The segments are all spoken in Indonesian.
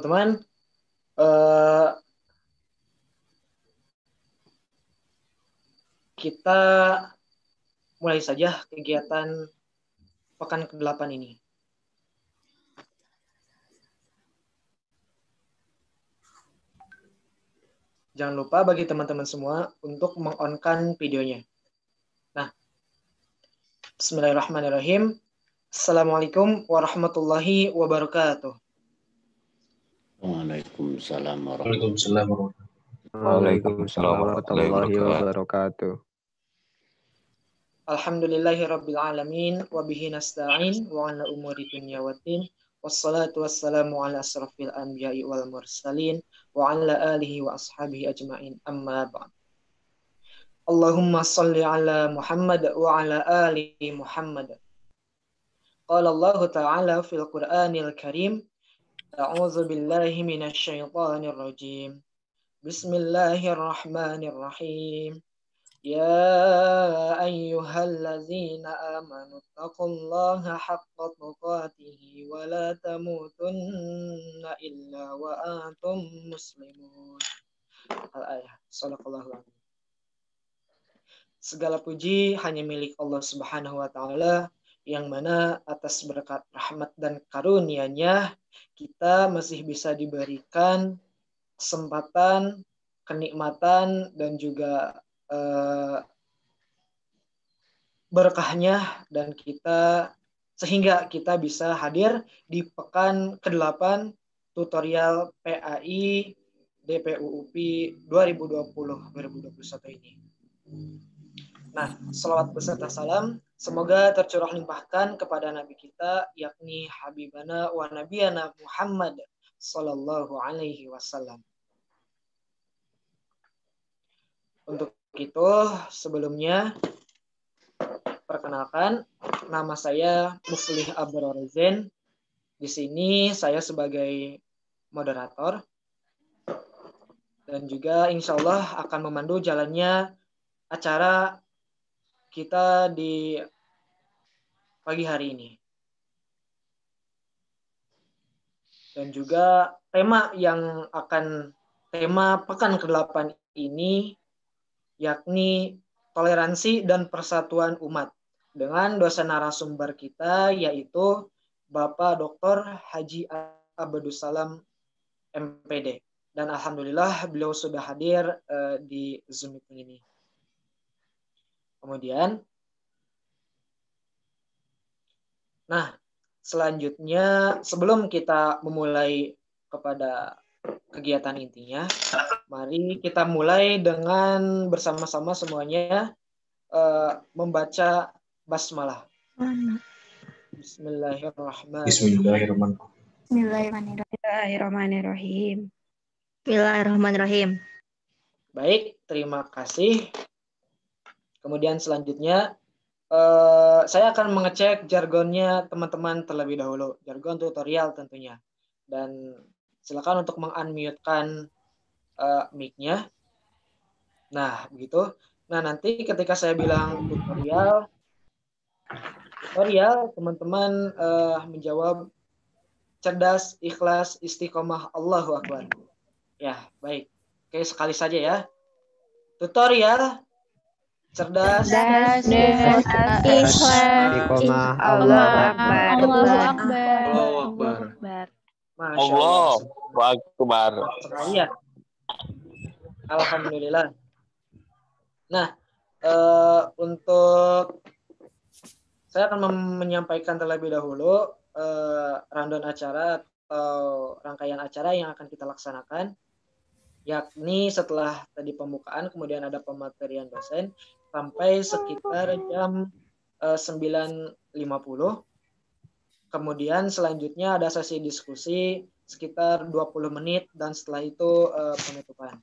teman-teman. Uh, kita mulai saja kegiatan pekan ke-8 ini. Jangan lupa bagi teman-teman semua untuk mengonkan videonya. Nah, Bismillahirrahmanirrahim. Assalamualaikum warahmatullahi wabarakatuh. Waalaikumsalam warahmatullahi wabarakatuh. Waalaikumsalam warahmatullahi wabarakatuh. Alhamdulillahi rabbil alamin wa bihi nasta'in wa ala umuri dunya waddin. Wassalatu wassalamu ala asrafil anbiya'i wal mursalin wa ala alihi wa ashabihi ajma'in amma ba'd. Allahumma salli ala Muhammad wa ala ali Muhammad. Qala Allah Ta'ala fil Qur'anil Karim أعوذ بالله من الشيطان الرجيم بسم الله الرحمن الرحيم يا أيها الذين آمنوا اتقوا الله حق تقاته ولا تموتن إلا وأنتم مسلمون الآية صدق الله العظيم Segala puji hanya milik Allah Subhanahu wa taala yang mana atas berkat rahmat dan karunia-Nya kita masih bisa diberikan kesempatan, kenikmatan dan juga eh, berkahnya dan kita sehingga kita bisa hadir di pekan ke-8 tutorial PAI DPUUP 2020-2021 ini. Nah, selawat beserta salam semoga tercurah limpahkan kepada Nabi kita yakni Habibana wa Nabiyana Muhammad Sallallahu Alaihi Wasallam. Untuk itu, sebelumnya perkenalkan nama saya Muflih Abdur Di sini saya sebagai moderator dan juga insya Allah akan memandu jalannya acara kita di pagi hari ini. Dan juga tema yang akan tema pekan ke-8 ini yakni toleransi dan persatuan umat dengan dosen narasumber kita yaitu Bapak Dr. Haji Abdussalam MPD. Dan alhamdulillah beliau sudah hadir uh, di Zoom meeting ini. Kemudian, nah selanjutnya sebelum kita memulai kepada kegiatan intinya, mari kita mulai dengan bersama-sama semuanya uh, membaca basmalah. Bismillahirrahmanirrahim. Bismillahirrahmanirrahim. Bismillahirrahmanirrahim. Bismillahirrahmanirrahim. Baik, terima kasih. Kemudian selanjutnya eh, saya akan mengecek jargonnya teman-teman terlebih dahulu, jargon tutorial tentunya. Dan silakan untuk mengunmute-kan eh, mic-nya. Nah, begitu. Nah, nanti ketika saya bilang tutorial tutorial teman-teman eh, menjawab cerdas, ikhlas, istiqomah, Allahu akbar. Ya, baik. Oke, sekali saja ya. Tutorial cerdas, cerdas, Allah Akbar, Allah Akbar, Allah Alhamdulillah. Nah, eh, untuk saya akan menyampaikan terlebih dahulu uh, rundown acara atau rangkaian acara yang akan kita laksanakan yakni setelah tadi pembukaan kemudian ada pematerian dosen sampai sekitar jam 9.50. Eh, Kemudian selanjutnya ada sesi diskusi sekitar 20 menit dan setelah itu eh, penutupan.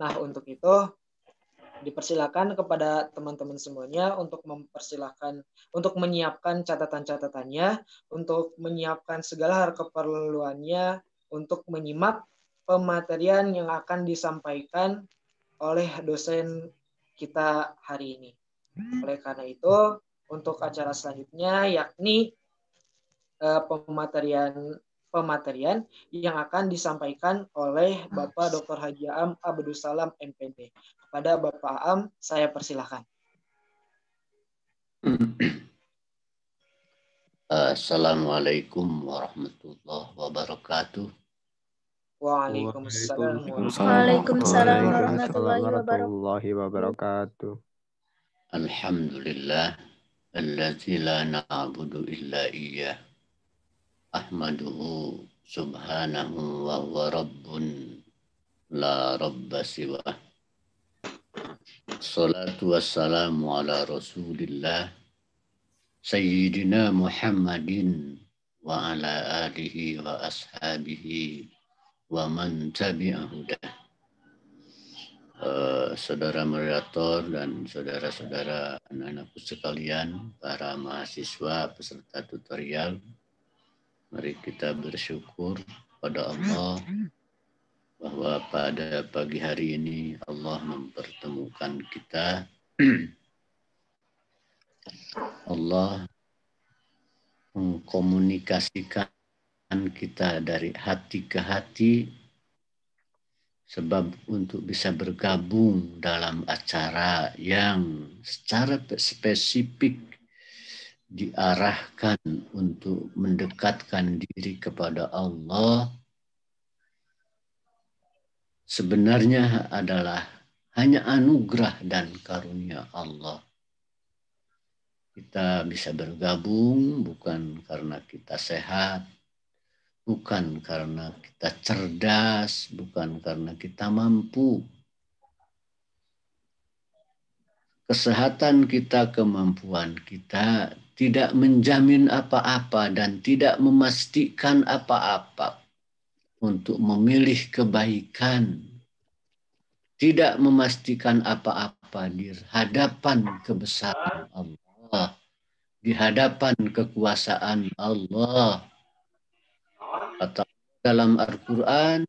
Nah, untuk itu dipersilakan kepada teman-teman semuanya untuk mempersilahkan untuk menyiapkan catatan-catatannya, untuk menyiapkan segala hal keperluannya untuk menyimak pematerian yang akan disampaikan oleh dosen kita hari ini. Hmm. Oleh karena itu, untuk acara selanjutnya yakni uh, pematerian pematerian yang akan disampaikan oleh Bapak Dr. Haji Am Abdul Salam MPD. Kepada Bapak Am, saya persilahkan. Hmm. Assalamualaikum warahmatullahi wabarakatuh. وعليكم السلام وعليكم السلام ورحمة الله وبركاته الحمد لله الذي لا نعبد إلا إياه أحمده سبحانه وهو رب لا رب سواه الصلاة والسلام على رسول الله سيدنا محمد وعلى آله وأصحابه wa man Uh, saudara moderator dan saudara-saudara anak-anakku sekalian, para mahasiswa peserta tutorial, mari kita bersyukur pada Allah bahwa pada pagi hari ini Allah mempertemukan kita. Allah mengkomunikasikan kita dari hati ke hati sebab untuk bisa bergabung dalam acara yang secara spesifik diarahkan untuk mendekatkan diri kepada Allah sebenarnya adalah hanya anugerah dan karunia Allah. Kita bisa bergabung bukan karena kita sehat, bukan karena kita cerdas, bukan karena kita mampu. Kesehatan kita, kemampuan kita tidak menjamin apa-apa dan tidak memastikan apa-apa untuk memilih kebaikan. Tidak memastikan apa-apa di hadapan kebesaran Allah, di hadapan kekuasaan Allah, dalam Al-Quran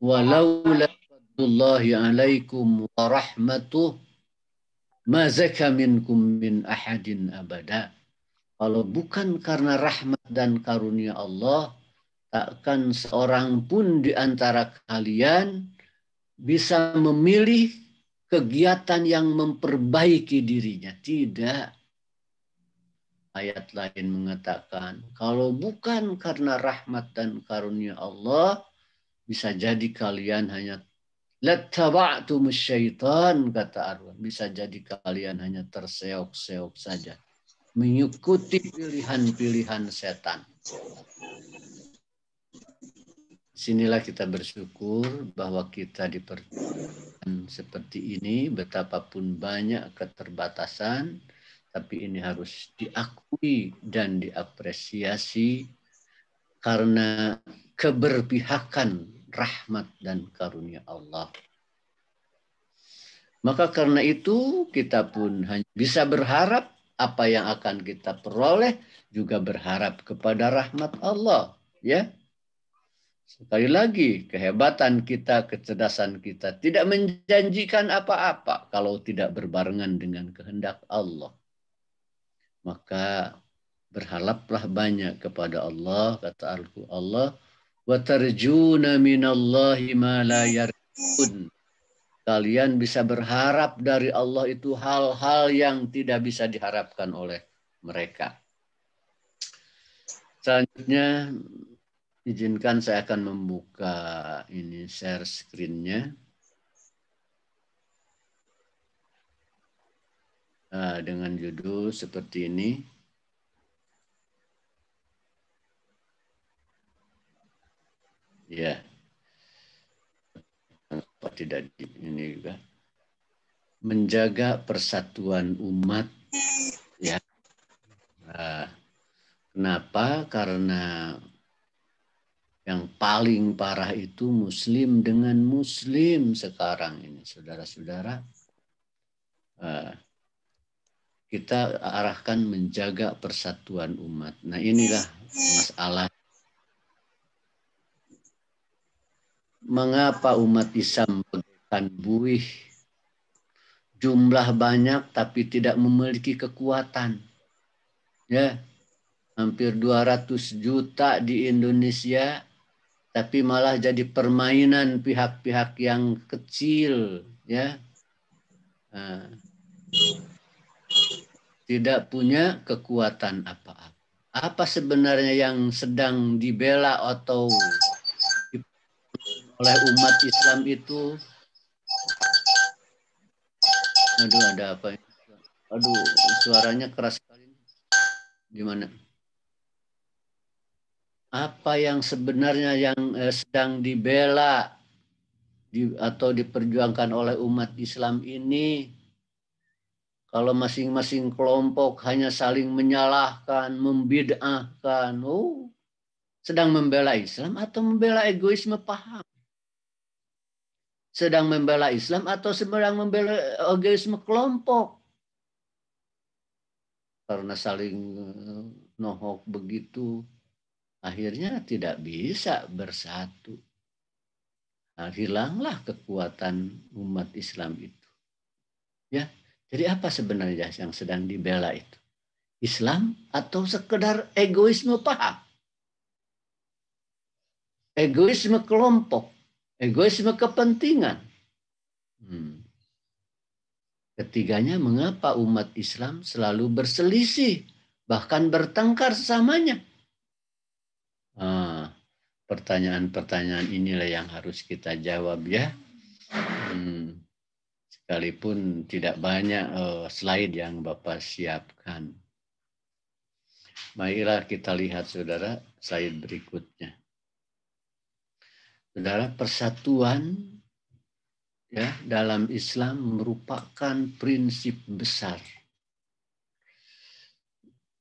walaula fadlullahi alaikum wa rahmatuh ma zaka minkum min ahadin abada kalau bukan karena rahmat dan karunia Allah takkan seorang pun di antara kalian bisa memilih kegiatan yang memperbaiki dirinya tidak ayat lain mengatakan, kalau bukan karena rahmat dan karunia Allah, bisa jadi kalian hanya lattaba'tu syaitan, kata Arwah Bisa jadi kalian hanya terseok-seok saja. Mengikuti pilihan-pilihan setan. Sinilah kita bersyukur bahwa kita dipertemukan seperti ini, betapapun banyak keterbatasan, tapi ini harus diakui dan diapresiasi karena keberpihakan rahmat dan karunia Allah. Maka karena itu kita pun hanya bisa berharap apa yang akan kita peroleh juga berharap kepada rahmat Allah, ya. Sekali lagi, kehebatan kita, kecerdasan kita tidak menjanjikan apa-apa kalau tidak berbarengan dengan kehendak Allah maka berhalaplah banyak kepada Allah kata al Allah wa tarjuna minallahi ma la yarjun kalian bisa berharap dari Allah itu hal-hal yang tidak bisa diharapkan oleh mereka. Selanjutnya izinkan saya akan membuka ini share screen-nya. Eh, dengan judul seperti ini. Ya. Apa tidak ini juga? Menjaga persatuan umat ya. Eh, kenapa? Karena yang paling parah itu muslim dengan muslim sekarang ini, saudara-saudara. Uh, eh, -saudara kita arahkan menjaga persatuan umat. Nah, inilah masalah mengapa umat Islam bagaikan buih jumlah banyak tapi tidak memiliki kekuatan. Ya. Hampir 200 juta di Indonesia tapi malah jadi permainan pihak-pihak yang kecil, ya. Nah tidak punya kekuatan apa-apa. Apa sebenarnya yang sedang dibela atau oleh umat Islam itu? Aduh, ada apa? Aduh, suaranya keras sekali. Gimana? Apa yang sebenarnya yang eh, sedang dibela atau diperjuangkan oleh umat Islam ini? Kalau masing-masing kelompok hanya saling menyalahkan, membid'ahkan, oh, sedang membela Islam atau membela egoisme paham? Sedang membela Islam atau sedang membela egoisme kelompok? Karena saling eh, nohok begitu, akhirnya tidak bisa bersatu. Nah, hilanglah kekuatan umat Islam itu. Ya, jadi apa sebenarnya yang sedang dibela itu? Islam atau sekedar egoisme paham? Egoisme kelompok, egoisme kepentingan. Hmm. Ketiganya, mengapa umat Islam selalu berselisih, bahkan bertengkar sesamanya? pertanyaan ah, pertanyaan-pertanyaan inilah yang harus kita jawab ya. Hmm sekalipun tidak banyak uh, slide yang Bapak siapkan. Marilah kita lihat saudara slide berikutnya. Saudara, persatuan ya dalam Islam merupakan prinsip besar.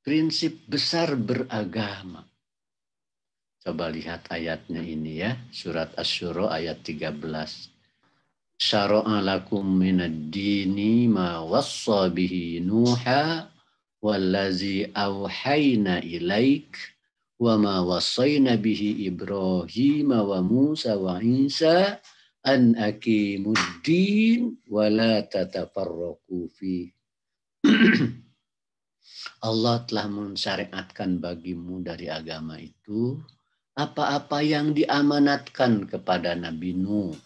Prinsip besar beragama. Coba lihat ayatnya ini ya, surat Asy-Syura ayat 13 syara'a lakum minad-dini ma wassa bihi Nuha wallazi awhayna ilaik wa ma wassayna bihi Ibrahim wa Musa wa Isa an aqimud din wa la tatafarraqu fi Allah telah mensyariatkan bagimu dari agama itu apa-apa yang diamanatkan kepada Nabi Nuh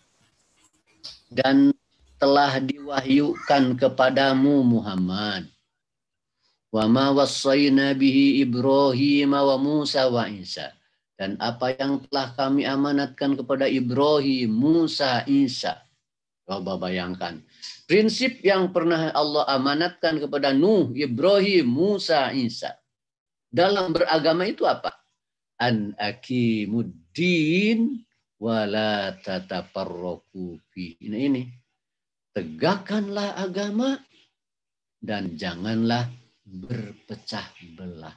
dan telah diwahyukan kepadamu Muhammad. Wa ma wassayna bihi Ibrahim wa Musa wa Isa. Dan apa yang telah kami amanatkan kepada Ibrahim, Musa, Isa. Coba bayangkan. Prinsip yang pernah Allah amanatkan kepada Nuh, Ibrahim, Musa, Isa. Dalam beragama itu apa? An akimuddin wala tataparroku bi. Ini, ini. Tegakkanlah agama dan janganlah berpecah belah.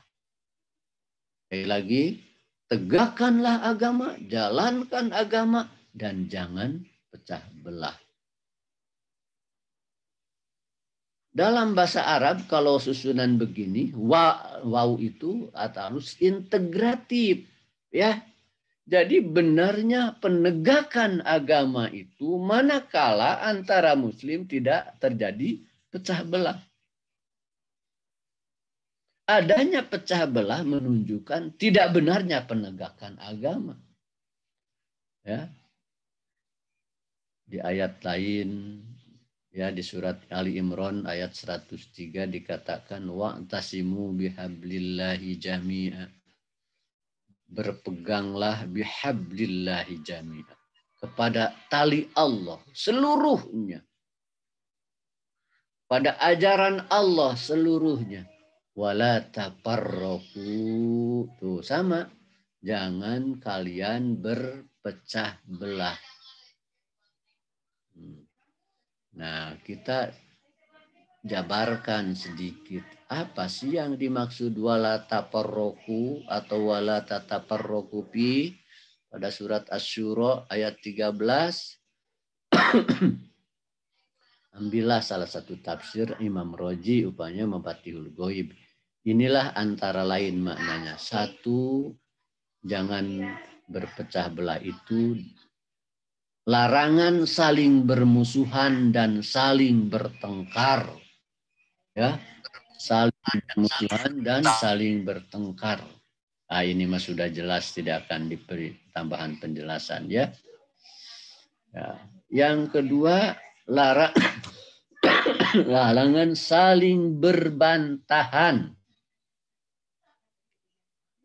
Sekali lagi, tegakkanlah agama, jalankan agama, dan jangan pecah belah. Dalam bahasa Arab, kalau susunan begini, wa, wau itu atau harus integratif. ya jadi benarnya penegakan agama itu manakala antara muslim tidak terjadi pecah belah. Adanya pecah belah menunjukkan tidak benarnya penegakan agama. Ya. Di ayat lain ya di surat Ali Imran ayat 103 dikatakan wa tasimu bihablillahi jami'a berpeganglah bihablillahi jami'a kepada tali Allah seluruhnya pada ajaran Allah seluruhnya wala taparruku tuh sama jangan kalian berpecah belah hmm. nah kita jabarkan sedikit apa sih yang dimaksud wala taparroku atau wala tataparroku pi pada surat asyuro ayat 13 Ambillah salah satu tafsir Imam Roji upanya Mafatihul Goib. Inilah antara lain maknanya. Satu, jangan berpecah belah itu larangan saling bermusuhan dan saling bertengkar ya saling musuhan dan saling bertengkar. Nah, ini mas sudah jelas tidak akan diberi tambahan penjelasan ya. ya. Yang kedua lara larangan saling berbantahan.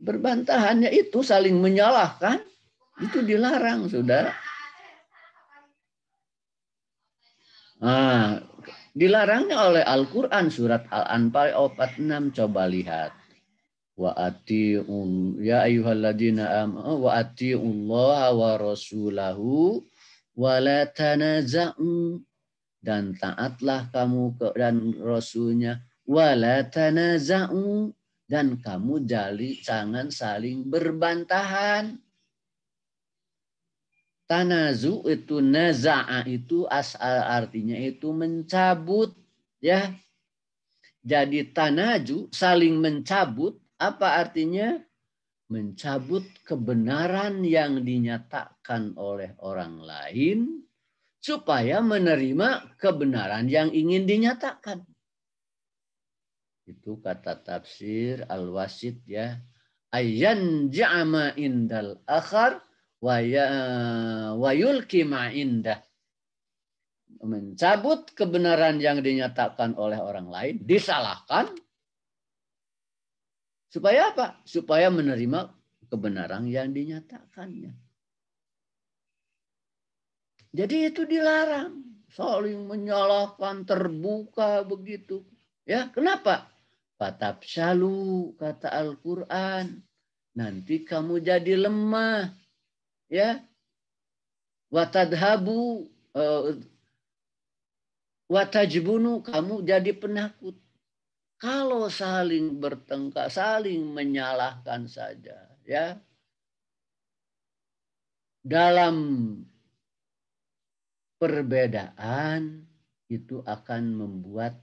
Berbantahannya itu saling menyalahkan, itu dilarang, sudah. Nah, Dilarangnya oleh Al-Quran surat Al-Anfal 46 coba lihat. Wa ati'un ya ayuhaladina am wa Allah wa rasulahu wa la dan taatlah kamu ke, dan rasulnya wa la dan kamu jali jangan saling berbantahan Tanazu itu naza'a itu asal artinya itu mencabut ya. Jadi tanaju saling mencabut apa artinya? Mencabut kebenaran yang dinyatakan oleh orang lain supaya menerima kebenaran yang ingin dinyatakan. Itu kata tafsir Al-Wasid ya. Ayan ja'ama indal akhar wayulki ya, indah, Mencabut kebenaran yang dinyatakan oleh orang lain, disalahkan. Supaya apa? Supaya menerima kebenaran yang dinyatakannya. Jadi itu dilarang. Saling menyalahkan terbuka begitu. Ya, kenapa? Patap kata Al-Qur'an. Nanti kamu jadi lemah ya watadhabu eh, watajbunu kamu jadi penakut kalau saling bertengkar saling menyalahkan saja ya dalam perbedaan itu akan membuat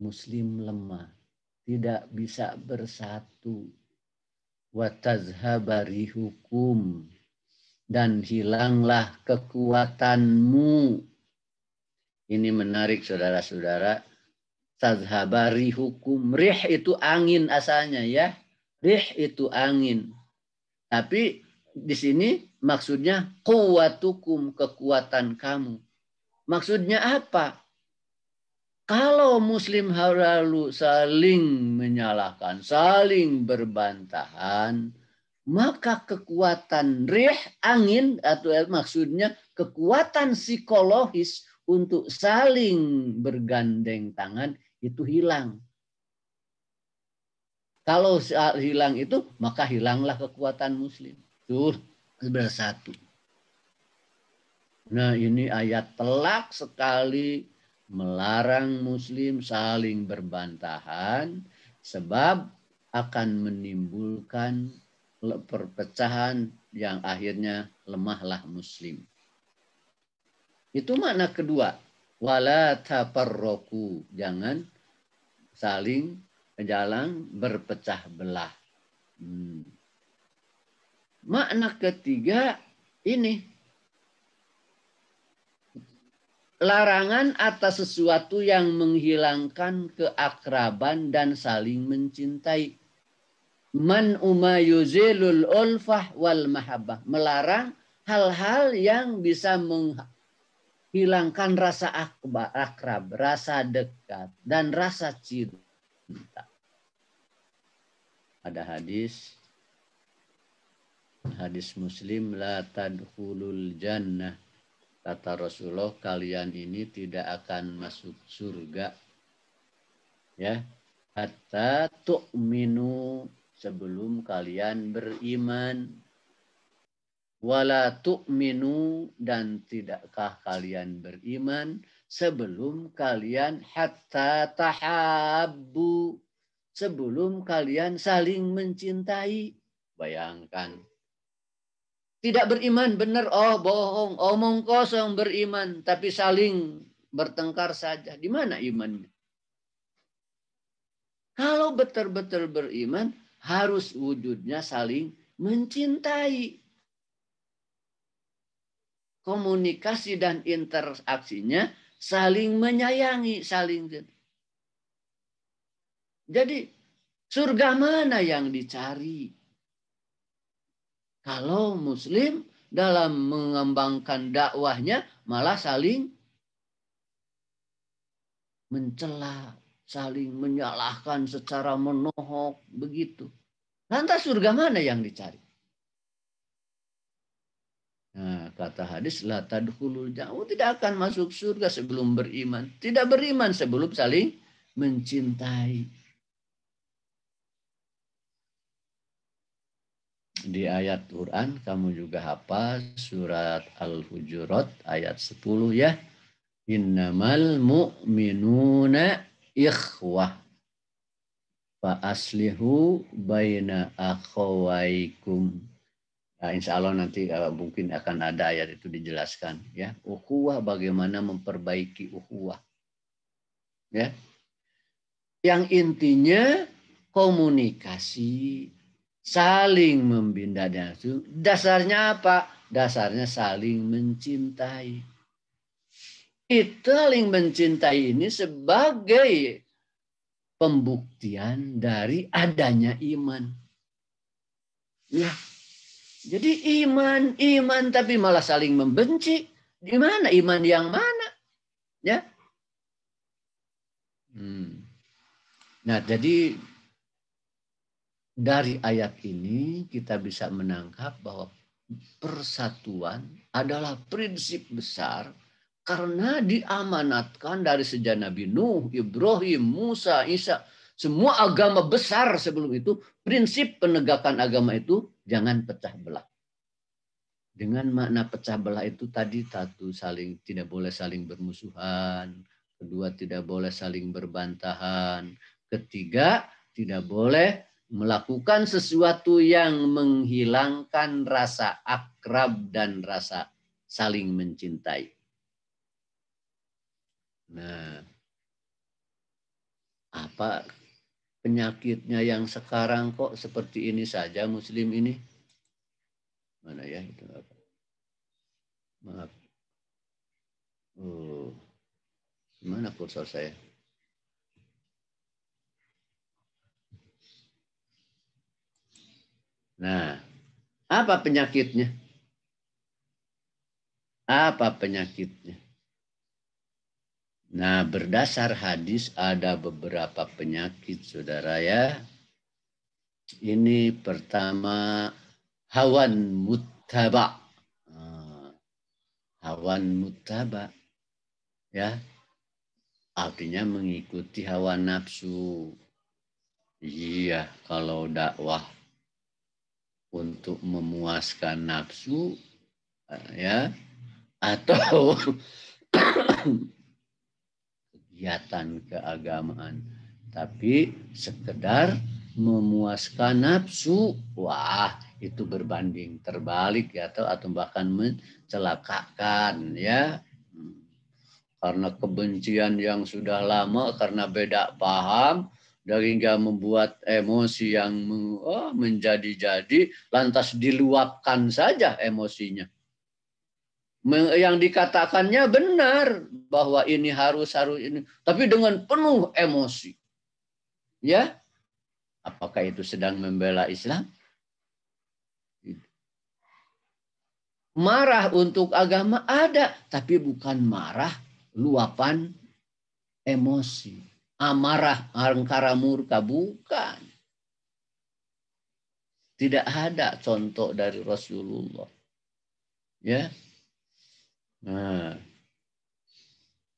muslim lemah tidak bisa bersatu watazhabari hukum dan hilanglah kekuatanmu. Ini menarik saudara-saudara. Tadhabari hukum. Rih itu angin asalnya ya. Rih itu angin. Tapi di sini maksudnya hukum kekuatan kamu. Maksudnya apa? Kalau muslim lalu saling menyalahkan, saling berbantahan, maka kekuatan reh angin atau maksudnya kekuatan psikologis untuk saling bergandeng tangan itu hilang. Kalau hilang itu maka hilanglah kekuatan muslim. Tuh sebelah satu. Nah ini ayat telak sekali melarang muslim saling berbantahan sebab akan menimbulkan perpecahan yang akhirnya lemahlah muslim. Itu makna kedua. Wala taparroku. Jangan saling jalan berpecah belah. Hmm. Makna ketiga ini larangan atas sesuatu yang menghilangkan keakraban dan saling mencintai. Man umayuzilul ulfah wal mahabbah. Melarang hal-hal yang bisa menghilangkan rasa akrab, rasa dekat, dan rasa cinta. Ada hadis hadis muslim la tadkhulul jannah kata Rasulullah kalian ini tidak akan masuk surga ya hatta tu'minu sebelum kalian beriman. Wala tu'minu dan tidakkah kalian beriman sebelum kalian hatta tahabbu sebelum kalian saling mencintai. Bayangkan. Tidak beriman benar oh bohong, omong oh, kosong beriman tapi saling bertengkar saja. Di mana imannya? Kalau betul-betul beriman, harus wujudnya saling mencintai. Komunikasi dan interaksinya saling menyayangi, saling jadi surga mana yang dicari? Kalau muslim dalam mengembangkan dakwahnya malah saling mencela, saling menyalahkan secara menohok begitu. Lantas surga mana yang dicari? Nah, kata hadis la jauh oh, tidak akan masuk surga sebelum beriman. Tidak beriman sebelum saling mencintai. Di ayat Quran kamu juga hafal surat Al-Hujurat ayat 10 ya. Innamal mu'minuna ikhwah. Fa aslihu baina akhawaikum. Nah, insya Allah nanti uh, mungkin akan ada ayat itu dijelaskan. ya ukhuwah bagaimana memperbaiki ukhuwah Ya. Yang intinya komunikasi saling membina dan dasarnya apa? Dasarnya saling mencintai kita saling mencintai ini sebagai pembuktian dari adanya iman. Ya. Jadi iman, iman tapi malah saling membenci. Di mana iman yang mana? Ya. Hmm. Nah, jadi dari ayat ini kita bisa menangkap bahwa persatuan adalah prinsip besar karena diamanatkan dari sejak Nabi Nuh, Ibrahim, Musa, Isa, semua agama besar sebelum itu, prinsip penegakan agama itu jangan pecah belah. Dengan makna pecah belah itu tadi satu saling tidak boleh saling bermusuhan, kedua tidak boleh saling berbantahan, ketiga tidak boleh melakukan sesuatu yang menghilangkan rasa akrab dan rasa saling mencintai. Nah, apa penyakitnya yang sekarang kok seperti ini saja muslim ini? Mana ya itu apa? Maaf. Oh. Mana kursor saya? Nah, apa penyakitnya? Apa penyakitnya? Nah, berdasar hadis ada beberapa penyakit, saudara ya. Ini pertama hawan mutaba. Ah, hawan mutaba. Ya. Artinya mengikuti hawa nafsu. Iya, kalau dakwah untuk memuaskan nafsu ah, ya atau kegiatan keagamaan tapi sekedar memuaskan nafsu wah itu berbanding terbalik ya atau atau bahkan mencelakakan ya karena kebencian yang sudah lama karena beda paham sehingga membuat emosi yang oh, menjadi-jadi lantas diluapkan saja emosinya yang dikatakannya benar bahwa ini harus harus ini, tapi dengan penuh emosi. Ya, apakah itu sedang membela Islam? Marah untuk agama ada, tapi bukan marah luapan emosi. Amarah, angkara murka, bukan. Tidak ada contoh dari Rasulullah. Ya, Nah,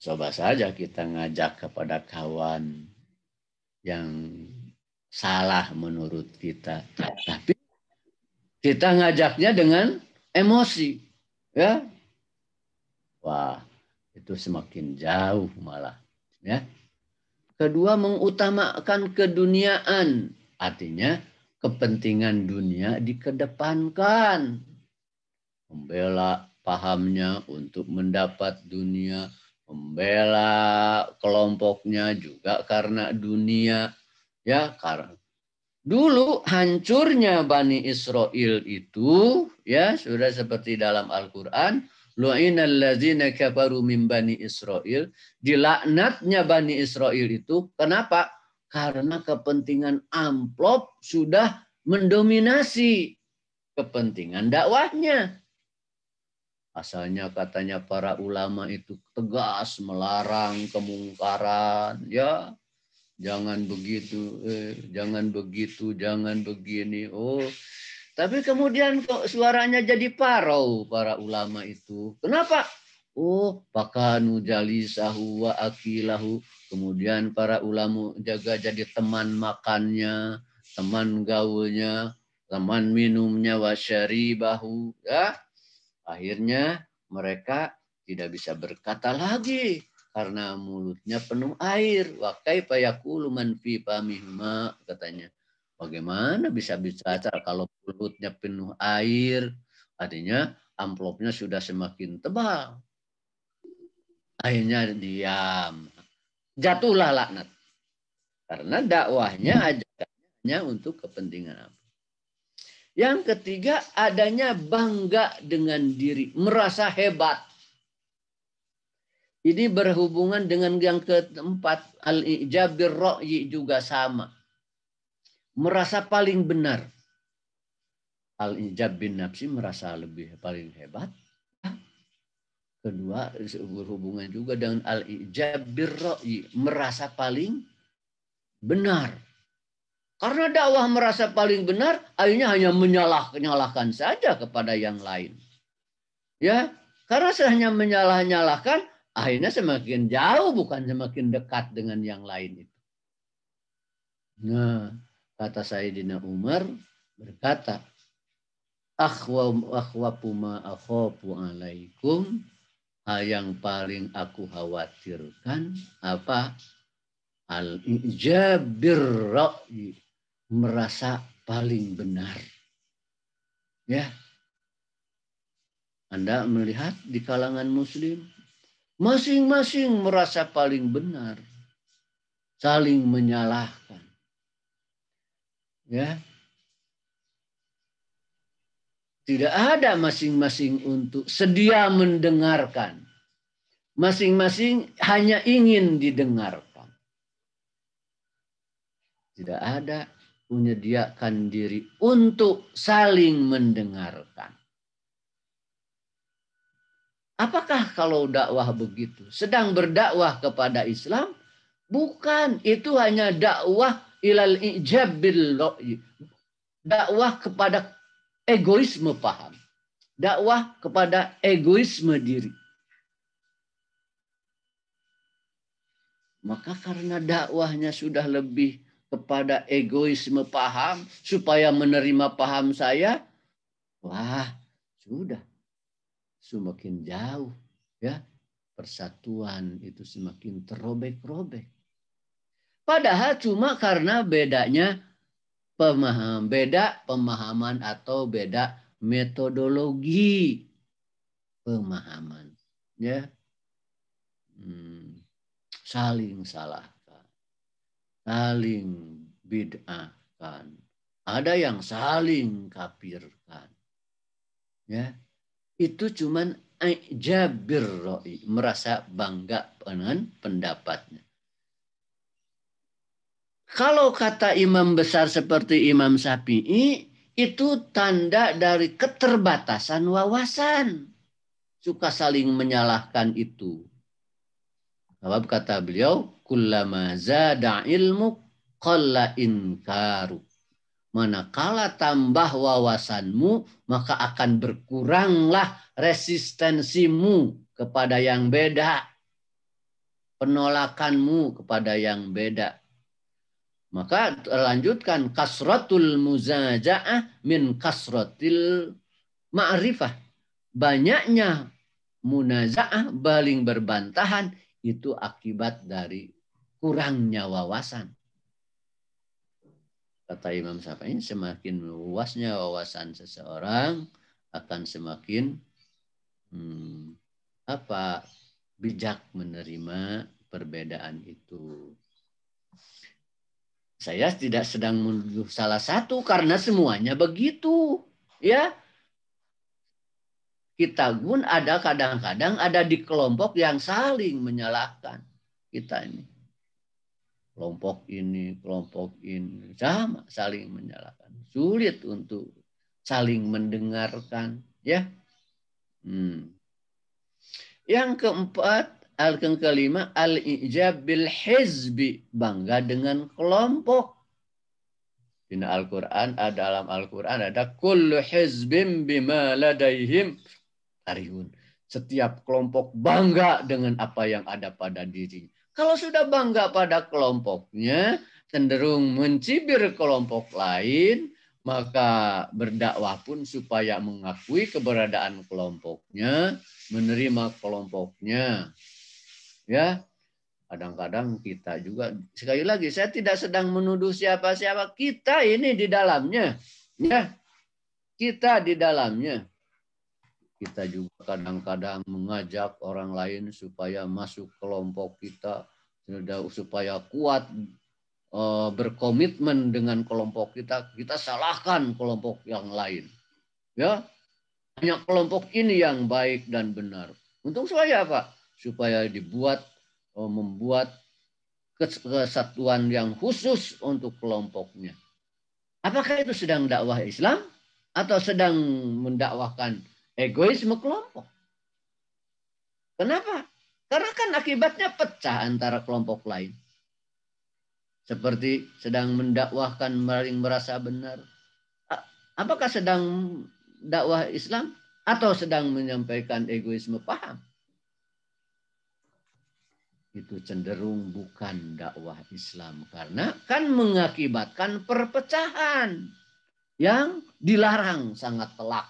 coba saja kita ngajak kepada kawan yang salah menurut kita. Tapi kita ngajaknya dengan emosi, ya. Wah, itu semakin jauh malah, ya. Kedua mengutamakan keduniaan, artinya kepentingan dunia dikedepankan. Membela pahamnya untuk mendapat dunia, membela kelompoknya juga karena dunia. Ya, karena dulu hancurnya Bani Israel itu ya sudah seperti dalam Al-Qur'an Lu'inal Bani Israel. Dilaknatnya Bani Israel itu. Kenapa? Karena kepentingan amplop sudah mendominasi kepentingan dakwahnya. Asalnya katanya para ulama itu tegas melarang kemungkaran, ya jangan begitu, eh, jangan begitu, jangan begini. Oh, tapi kemudian kok suaranya jadi parau para ulama itu. Kenapa? Oh, pakanu jalisahu wa akilahu. Kemudian para ulama jaga jadi teman makannya, teman gaulnya, teman minumnya wa bahu Ya, Akhirnya mereka tidak bisa berkata lagi karena mulutnya penuh air. Wa kaifa yaqulu man fi katanya. Bagaimana bisa bicara kalau mulutnya penuh air? Artinya amplopnya sudah semakin tebal. Akhirnya diam. Jatuhlah laknat. Karena dakwahnya ajakannya untuk kepentingan apa? Yang ketiga, adanya bangga dengan diri, merasa hebat. Ini berhubungan dengan yang keempat, al-ijabir ro'yi juga sama. Merasa paling benar. Al-ijab bin nafsi merasa lebih paling hebat. Kedua, berhubungan juga dengan al-ijab royi merasa paling benar karena dakwah merasa paling benar, akhirnya hanya menyalah-nyalahkan saja kepada yang lain. Ya, karena hanya menyalah-nyalahkan, akhirnya semakin jauh bukan semakin dekat dengan yang lain itu. Nah, kata Sayyidina Umar berkata, "Akhwa puma aku alaikum." yang paling aku khawatirkan apa? Al-ijabir merasa paling benar. Ya. Anda melihat di kalangan muslim masing-masing merasa paling benar, saling menyalahkan. Ya. Tidak ada masing-masing untuk sedia mendengarkan. Masing-masing hanya ingin didengarkan. Tidak ada menyediakan diri untuk saling mendengarkan. Apakah kalau dakwah begitu? Sedang berdakwah kepada Islam? Bukan, itu hanya dakwah ilal ijab Dakwah kepada egoisme paham. Dakwah kepada egoisme diri. Maka karena dakwahnya sudah lebih kepada egoisme paham supaya menerima paham saya, wah sudah semakin jauh ya persatuan itu semakin terobek-robek. Padahal cuma karena bedanya pemaham, beda pemahaman atau beda metodologi pemahaman, ya hmm, saling salah saling bid'ahkan. Ada yang saling kafirkan. Ya. Itu cuman jabir roi, merasa bangga dengan pendapatnya. Kalau kata imam besar seperti Imam Syafi'i, itu tanda dari keterbatasan wawasan. Suka saling menyalahkan itu. Sebab kata beliau, kullama zada ilmu qalla inkaru. Manakala tambah wawasanmu, maka akan berkuranglah resistensimu kepada yang beda. Penolakanmu kepada yang beda. Maka lanjutkan kasratul muzajaah min kasratil ma'rifah. Banyaknya munazaah baling berbantahan itu akibat dari kurangnya wawasan. Kata Imam Syafi'i, semakin luasnya wawasan seseorang akan semakin hmm, apa bijak menerima perbedaan itu. Saya tidak sedang menuduh salah satu karena semuanya begitu, ya kita pun ada kadang-kadang ada di kelompok yang saling menyalahkan kita ini. Kelompok ini, kelompok ini sama saling menyalahkan. Sulit untuk saling mendengarkan, ya. Hmm. Yang keempat, al yang kelima al ijab bil hizbi, bangga dengan kelompok. Di Al-Qur'an dalam Al-Qur'an ada kullu hizbim bima ladaihim Tarihun. Setiap kelompok bangga dengan apa yang ada pada dirinya. Kalau sudah bangga pada kelompoknya, cenderung mencibir kelompok lain, maka berdakwah pun supaya mengakui keberadaan kelompoknya, menerima kelompoknya. Ya, kadang-kadang kita juga sekali lagi saya tidak sedang menuduh siapa-siapa, kita ini di dalamnya. Ya. Kita di dalamnya. Kita juga kadang-kadang mengajak orang lain supaya masuk kelompok kita, supaya kuat eh, berkomitmen dengan kelompok kita, kita salahkan kelompok yang lain. Ya, hanya kelompok ini yang baik dan benar. Untuk supaya apa? Supaya dibuat eh, membuat kesatuan yang khusus untuk kelompoknya. Apakah itu sedang dakwah Islam atau sedang mendakwahkan egoisme kelompok. Kenapa? Karena kan akibatnya pecah antara kelompok lain. Seperti sedang mendakwahkan maling merasa benar. Apakah sedang dakwah Islam atau sedang menyampaikan egoisme paham? Itu cenderung bukan dakwah Islam karena kan mengakibatkan perpecahan yang dilarang sangat telak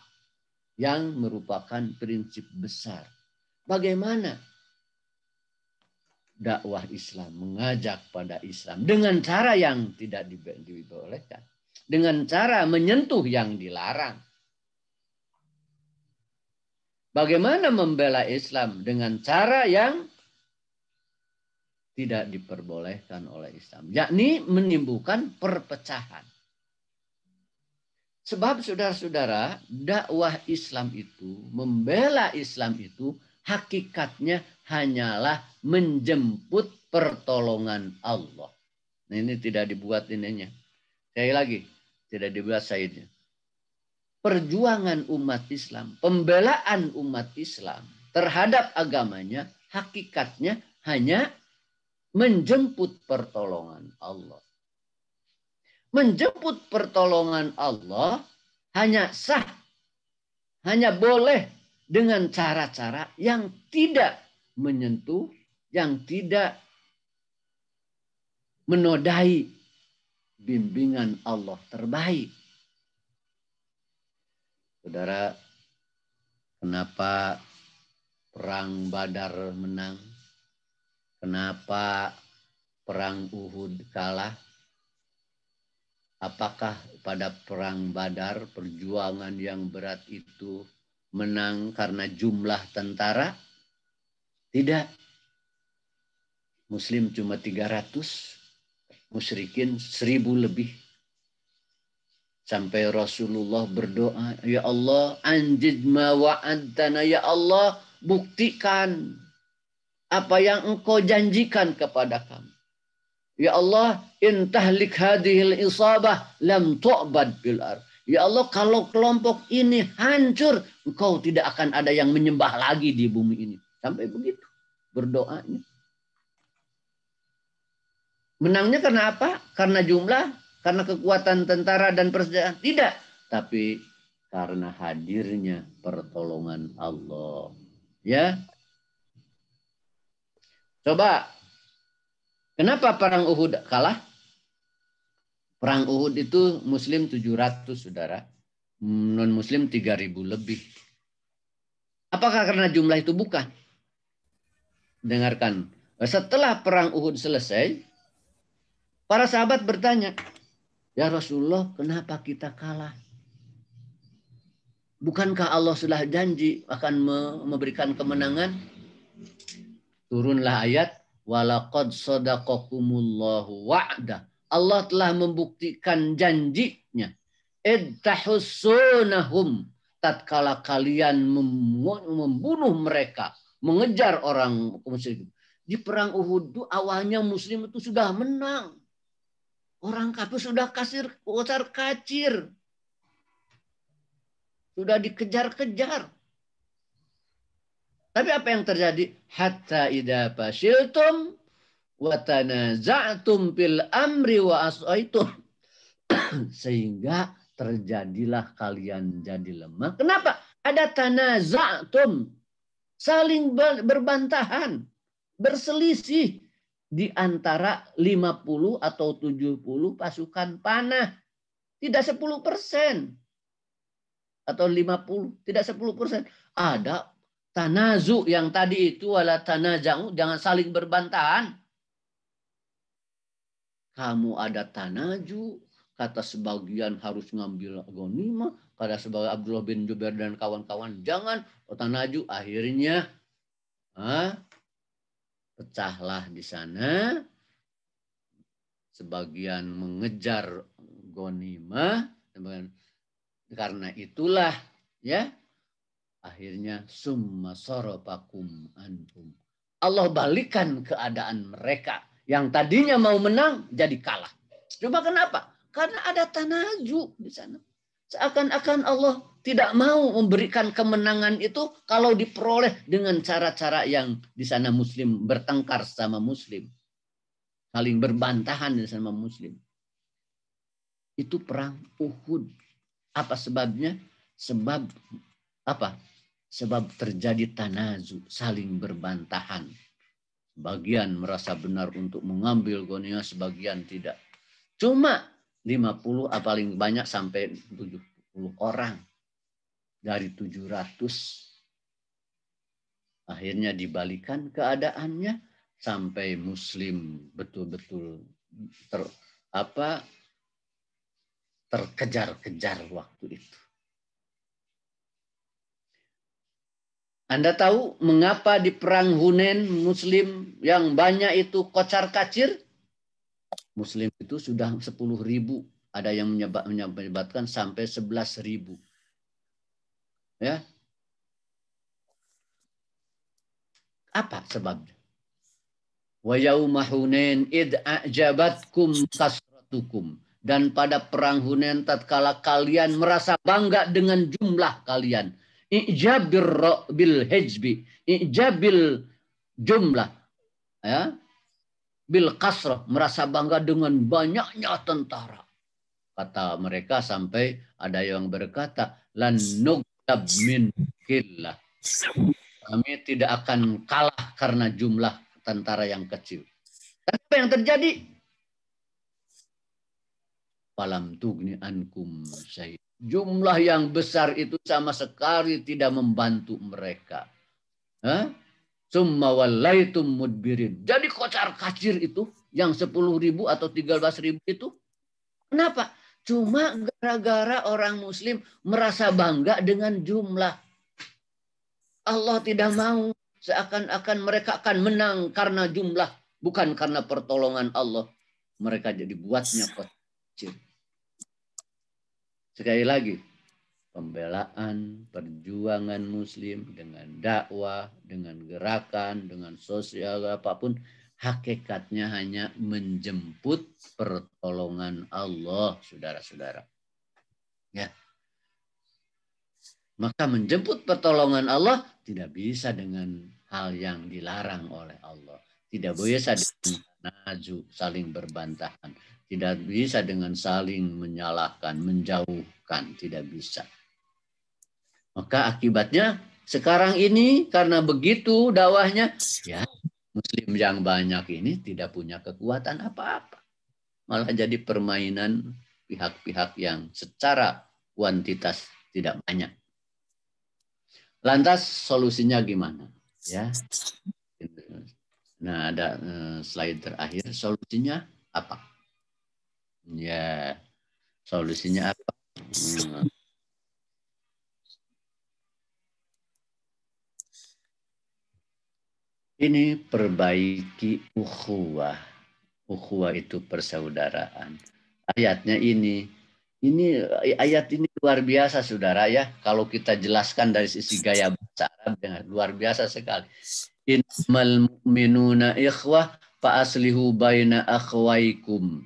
yang merupakan prinsip besar. Bagaimana dakwah Islam mengajak pada Islam dengan cara yang tidak dibolehkan, dengan cara menyentuh yang dilarang. Bagaimana membela Islam dengan cara yang tidak diperbolehkan oleh Islam, yakni menimbulkan perpecahan. Sebab saudara-saudara, dakwah Islam itu, membela Islam itu hakikatnya hanyalah menjemput pertolongan Allah. Nah, ini tidak dibuat ininya. Sekali lagi, tidak dibuat sayidnya. Perjuangan umat Islam, pembelaan umat Islam terhadap agamanya hakikatnya hanya menjemput pertolongan Allah menjemput pertolongan Allah hanya sah, hanya boleh dengan cara-cara yang tidak menyentuh, yang tidak menodai bimbingan Allah terbaik. Saudara, kenapa perang Badar menang? Kenapa perang Uhud kalah? apakah pada perang Badar perjuangan yang berat itu menang karena jumlah tentara? Tidak. Muslim cuma 300, musyrikin 1000 lebih. Sampai Rasulullah berdoa, "Ya Allah, anjid ma antana, ya Allah, buktikan apa yang engkau janjikan kepada kami." Ya Allah, in tahlik hadhil isabah lam tu'bad bil ar. Ya Allah, kalau kelompok ini hancur, engkau tidak akan ada yang menyembah lagi di bumi ini. Sampai begitu berdoanya. Menangnya karena apa? Karena jumlah, karena kekuatan tentara dan persediaan? Tidak. Tapi karena hadirnya pertolongan Allah. Ya. Coba Kenapa perang Uhud kalah? Perang Uhud itu Muslim 700, saudara. Non-Muslim 3.000 lebih. Apakah karena jumlah itu? Bukan. Dengarkan. Setelah perang Uhud selesai, para sahabat bertanya, Ya Rasulullah, kenapa kita kalah? Bukankah Allah sudah janji akan memberikan kemenangan? Turunlah ayat Walakad sadaqakumullahu wa'da. Allah telah membuktikan janjinya. Idtahussunahum. Tatkala kalian membunuh mereka. Mengejar orang Muslim Di perang Uhud itu awalnya muslim itu sudah menang. Orang kafir sudah kasir, kocar kacir. Sudah dikejar-kejar tapi apa yang terjadi? Hatta ida fasiltum wa tanaza'tum fil amri wa asaitum. Sehingga terjadilah kalian jadi lemah. Kenapa? Ada tanaza'tum. Saling berbantahan. Berselisih di antara 50 atau 70 pasukan panah. Tidak 10 persen. Atau 50, tidak 10 persen. Ada tanazu yang tadi itu wala tanajau jangan saling berbantahan. Kamu ada tanaju, kata sebagian harus ngambil gonima, kata sebagai Abdullah bin Jubair dan kawan-kawan jangan oh, tanaju akhirnya ha, ah, pecahlah di sana. Sebagian mengejar gonima, sebagian karena itulah ya Akhirnya summa sorofakum antum. Allah balikan keadaan mereka yang tadinya mau menang jadi kalah. cuma kenapa? Karena ada tanaju di sana. Seakan-akan Allah tidak mau memberikan kemenangan itu kalau diperoleh dengan cara-cara yang di sana muslim bertengkar sama muslim. Saling berbantahan sama muslim. Itu perang Uhud. Apa sebabnya? Sebab apa? sebab terjadi tanazu, saling berbantahan. Bagian merasa benar untuk mengambil gonia, sebagian tidak. Cuma 50 puluh ah, paling banyak sampai 70 orang dari 700. Akhirnya dibalikan keadaannya sampai muslim betul-betul ter, apa terkejar-kejar waktu itu Anda tahu mengapa di perang Hunain Muslim yang banyak itu kocar kacir? Muslim itu sudah sepuluh ribu. Ada yang menyebabkan sampai sebelas ribu. Ya. Apa sebabnya? Wa yauma Hunain id a'jabatkum kasratukum. Dan pada perang Hunain tatkala kalian merasa bangga dengan jumlah kalian ijabil bil hijbi. Ijabil jumlah. Ya. Bil kasroh Merasa bangga dengan banyaknya tentara. Kata mereka sampai ada yang berkata. Lan nugtab min killah. Kami tidak akan kalah karena jumlah tentara yang kecil. Tapi apa yang terjadi? Falam tugni ankum syait jumlah yang besar itu sama sekali tidak membantu mereka. Hah? Summa wallaitum mudbirin. Jadi kocar kacir itu yang sepuluh ribu atau tiga belas ribu itu. Kenapa? Cuma gara-gara orang muslim merasa bangga dengan jumlah. Allah tidak mau seakan-akan mereka akan menang karena jumlah. Bukan karena pertolongan Allah. Mereka jadi buatnya kocar kacir. Sekali lagi, pembelaan, perjuangan muslim dengan dakwah, dengan gerakan, dengan sosial apapun hakikatnya hanya menjemput pertolongan Allah, saudara-saudara. Ya. Maka menjemput pertolongan Allah tidak bisa dengan hal yang dilarang oleh Allah. Tidak bisa dengan naju, saling berbantahan. Tidak bisa dengan saling menyalahkan, menjauhkan, tidak bisa. Maka akibatnya sekarang ini karena begitu dakwahnya, ya muslim yang banyak ini tidak punya kekuatan apa-apa. Malah jadi permainan pihak-pihak yang secara kuantitas tidak banyak. Lantas solusinya gimana? Ya. Nah, ada eh, slide terakhir solusinya apa? Ya. Solusinya apa? Hmm. Ini perbaiki ukhuwah. Ukhuwah itu persaudaraan. Ayatnya ini. Ini ayat ini luar biasa saudara ya. Kalau kita jelaskan dari sisi gaya bahasa Arab dengan ya, luar biasa sekali. Innamal mu'minuna ikhwah fa aslihu baina akhwaikum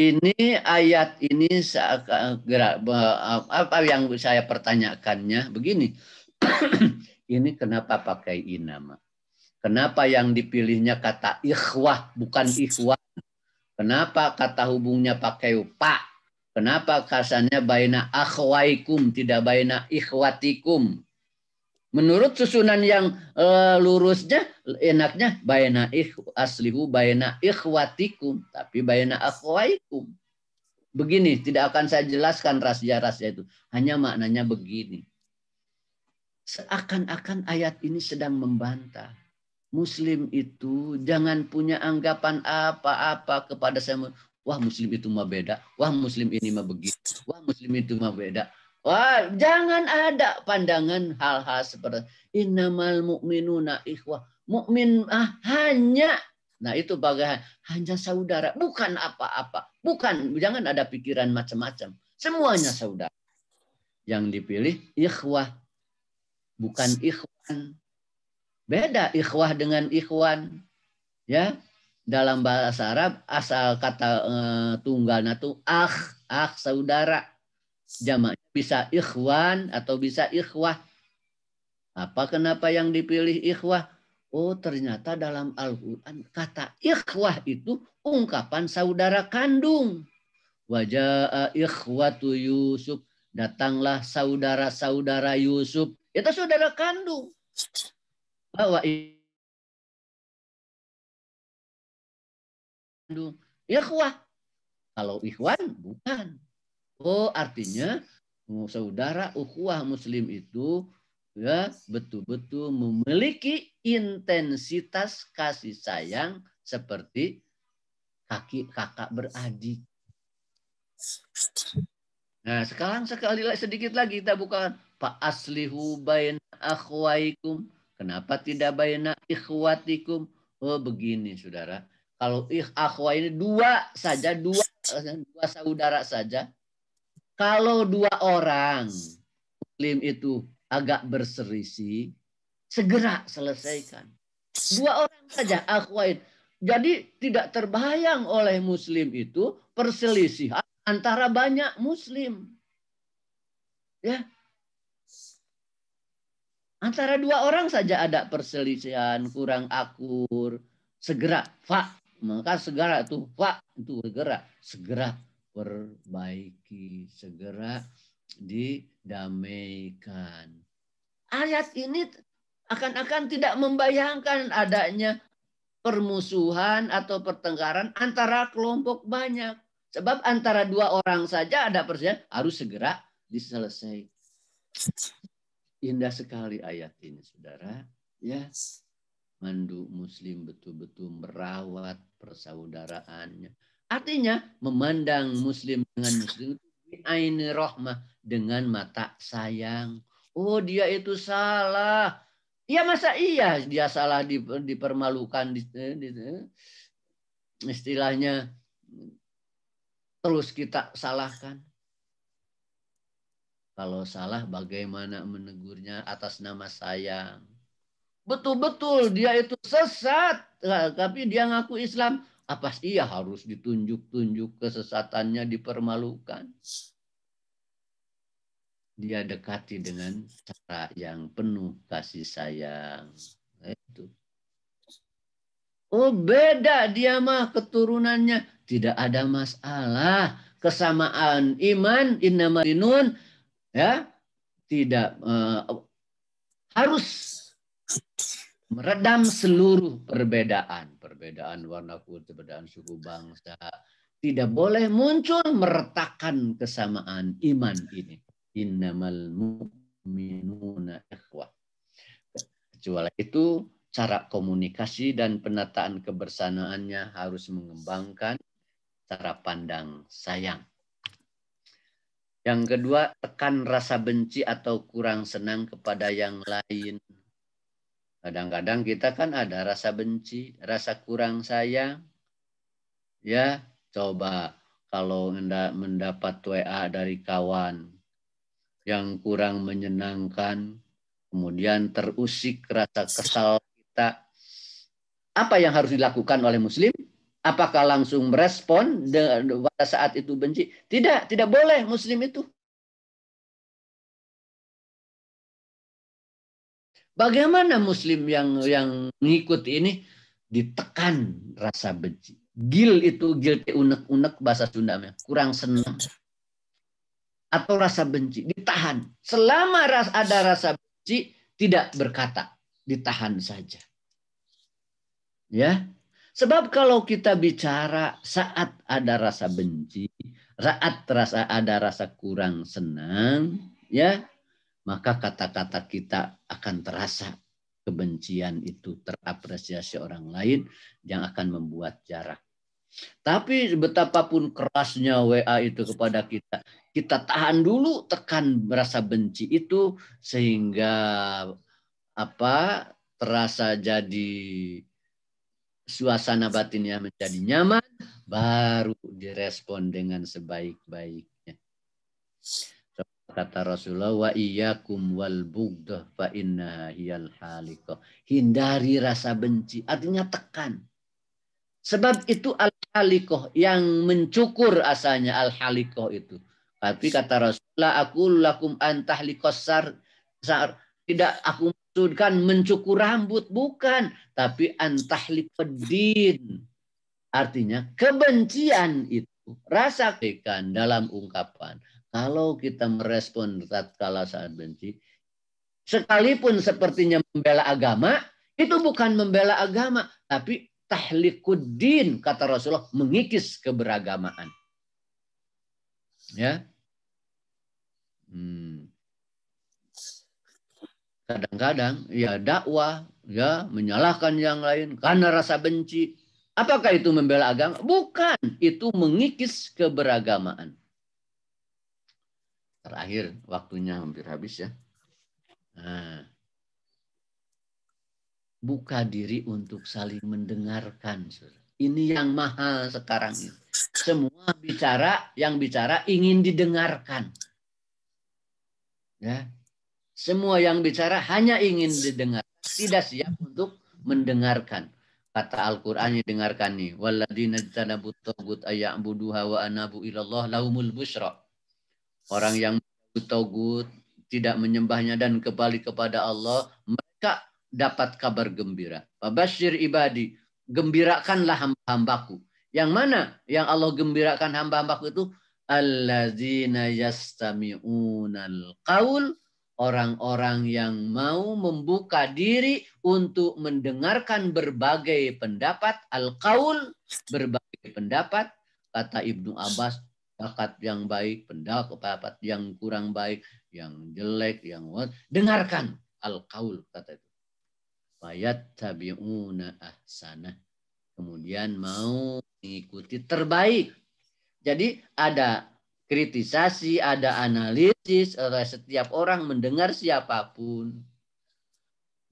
ini ayat ini apa yang saya pertanyakannya begini. ini kenapa pakai inama? Kenapa yang dipilihnya kata ikhwah bukan ikhwan? Kenapa kata hubungnya pakai pak? Kenapa kasannya baina akhwaikum tidak baina ikhwatikum? Menurut susunan yang eh, lurusnya, enaknya bayna ikh, aslihu bayna ikhwatikum, tapi bayna akhwaikum. Begini, tidak akan saya jelaskan rahasia-rahasia itu. Hanya maknanya begini. Seakan-akan ayat ini sedang membantah. Muslim itu jangan punya anggapan apa-apa kepada saya. Wah muslim itu mah beda. Wah muslim ini mah begitu. Wah muslim itu mah beda. Wah, jangan ada pandangan hal-hal seperti innamal mu'minuna ikhwah. Mukmin ah, hanya nah itu bagaimana hanya saudara, bukan apa-apa. Bukan jangan ada pikiran macam-macam. Semuanya saudara. Yang dipilih ikhwah bukan ikhwan. Beda ikhwah dengan ikhwan. Ya, dalam bahasa Arab asal kata e, eh, tunggal itu akh, akh saudara jamak bisa ikhwan atau bisa ikhwah. Apa kenapa yang dipilih ikhwah? Oh ternyata dalam Al-Quran kata ikhwah itu ungkapan saudara kandung. Wajah ikhwatu Yusuf. Datanglah saudara-saudara Yusuf. Itu saudara kandung. Bahwa Ikhwah. Kalau ikhwan bukan. Oh artinya saudara ukhuwah muslim itu ya betul-betul memiliki intensitas kasih sayang seperti kaki kakak beradik. Nah, sekarang sekali lagi sedikit lagi kita buka Pak aslihu baina akhwaikum. Kenapa tidak baina ikhwatikum? Oh, begini Saudara. Kalau ikh akhwa ini dua saja, dua dua saudara saja, kalau dua orang muslim itu agak berserisi, segera selesaikan. Dua orang saja akhwain. Jadi tidak terbayang oleh muslim itu perselisihan antara banyak muslim. Ya. Antara dua orang saja ada perselisihan, kurang akur, segera fa maka segera itu fa itu segera segera perbaiki, segera didamaikan. Ayat ini akan-akan tidak membayangkan adanya permusuhan atau pertengkaran antara kelompok banyak. Sebab antara dua orang saja ada persen harus segera diselesaikan. Indah sekali ayat ini, saudara. Ya, yes. mandu Muslim betul-betul merawat persaudaraannya Artinya memandang muslim dengan muslim aini rahmah dengan mata sayang. Oh dia itu salah. Ya masa iya dia salah dipermalukan istilahnya terus kita salahkan. Kalau salah bagaimana menegurnya atas nama sayang. Betul-betul dia itu sesat. Tapi dia ngaku Islam. Apa ya harus ditunjuk-tunjuk kesesatannya dipermalukan? Dia dekati dengan cara yang penuh kasih sayang. Itu. Oh beda dia mah keturunannya. Tidak ada masalah. Kesamaan iman innamarinun. Ya. Tidak. Uh, harus meredam seluruh perbedaan, perbedaan warna kulit, perbedaan suku bangsa. Tidak boleh muncul meretakkan kesamaan iman ini. Innamal mu'minuna ikhwah. Kecuali itu cara komunikasi dan penataan kebersamaannya harus mengembangkan cara pandang sayang. Yang kedua, tekan rasa benci atau kurang senang kepada yang lain Kadang-kadang kita kan ada rasa benci, rasa kurang sayang. Ya, coba kalau mendapat WA dari kawan yang kurang menyenangkan, kemudian terusik rasa kesal kita. Apa yang harus dilakukan oleh muslim? Apakah langsung merespon pada saat itu benci? Tidak, tidak boleh muslim itu. Bagaimana Muslim yang yang mengikuti ini ditekan rasa benci. Gil itu gil unek-unek bahasa Sunda kurang senang atau rasa benci ditahan. Selama ras ada rasa benci tidak berkata, ditahan saja. Ya. Sebab kalau kita bicara saat ada rasa benci, saat rasa ada rasa kurang senang, ya, maka kata-kata kita akan terasa kebencian itu terapresiasi orang lain yang akan membuat jarak. Tapi betapapun kerasnya WA itu kepada kita, kita tahan dulu tekan rasa benci itu sehingga apa terasa jadi suasana batinnya menjadi nyaman, baru direspon dengan sebaik-baiknya kata Rasulullah wa iyyakum wal bugdah fa inna hiyal halikoh Hindari rasa benci, artinya tekan. Sebab itu al halikoh yang mencukur asalnya al halikoh itu. Tapi kata Rasulullah aku lakum antah likosar sar tidak aku maksudkan mencukur rambut bukan, tapi pedin Artinya kebencian itu rasa dalam ungkapan kalau kita merespon tatkala saat benci, sekalipun sepertinya membela agama, itu bukan membela agama, tapi tahlikuddin, kata Rasulullah, mengikis keberagamaan. Ya. Hmm. Kadang-kadang ya dakwah, ya menyalahkan yang lain karena rasa benci. Apakah itu membela agama? Bukan, itu mengikis keberagamaan terakhir waktunya hampir habis ya. Nah, buka diri untuk saling mendengarkan. Ini yang mahal sekarang Semua bicara yang bicara ingin didengarkan. Ya. Semua yang bicara hanya ingin didengar, tidak siap untuk mendengarkan. Kata Al-Qur'an dengarkan nih, walladzina tanabut tagut ayyabuduha wa anabu ilallah lahumul busra. Orang yang togut tidak menyembahnya dan kembali kepada Allah, mereka dapat kabar gembira. Babasyir ibadi, gembirakanlah hamba-hambaku. Yang mana yang Allah gembirakan hamba-hambaku itu? Allazina yastami'unal qaul orang-orang yang mau membuka diri untuk mendengarkan berbagai pendapat al-qaul berbagai pendapat kata Ibnu Abbas bakat yang baik, pendapat yang kurang baik, yang jelek, yang Dengarkan al kaul kata itu. Wayat tabi'una ahsana. Kemudian mau mengikuti terbaik. Jadi ada kritisasi, ada analisis oleh setiap orang mendengar siapapun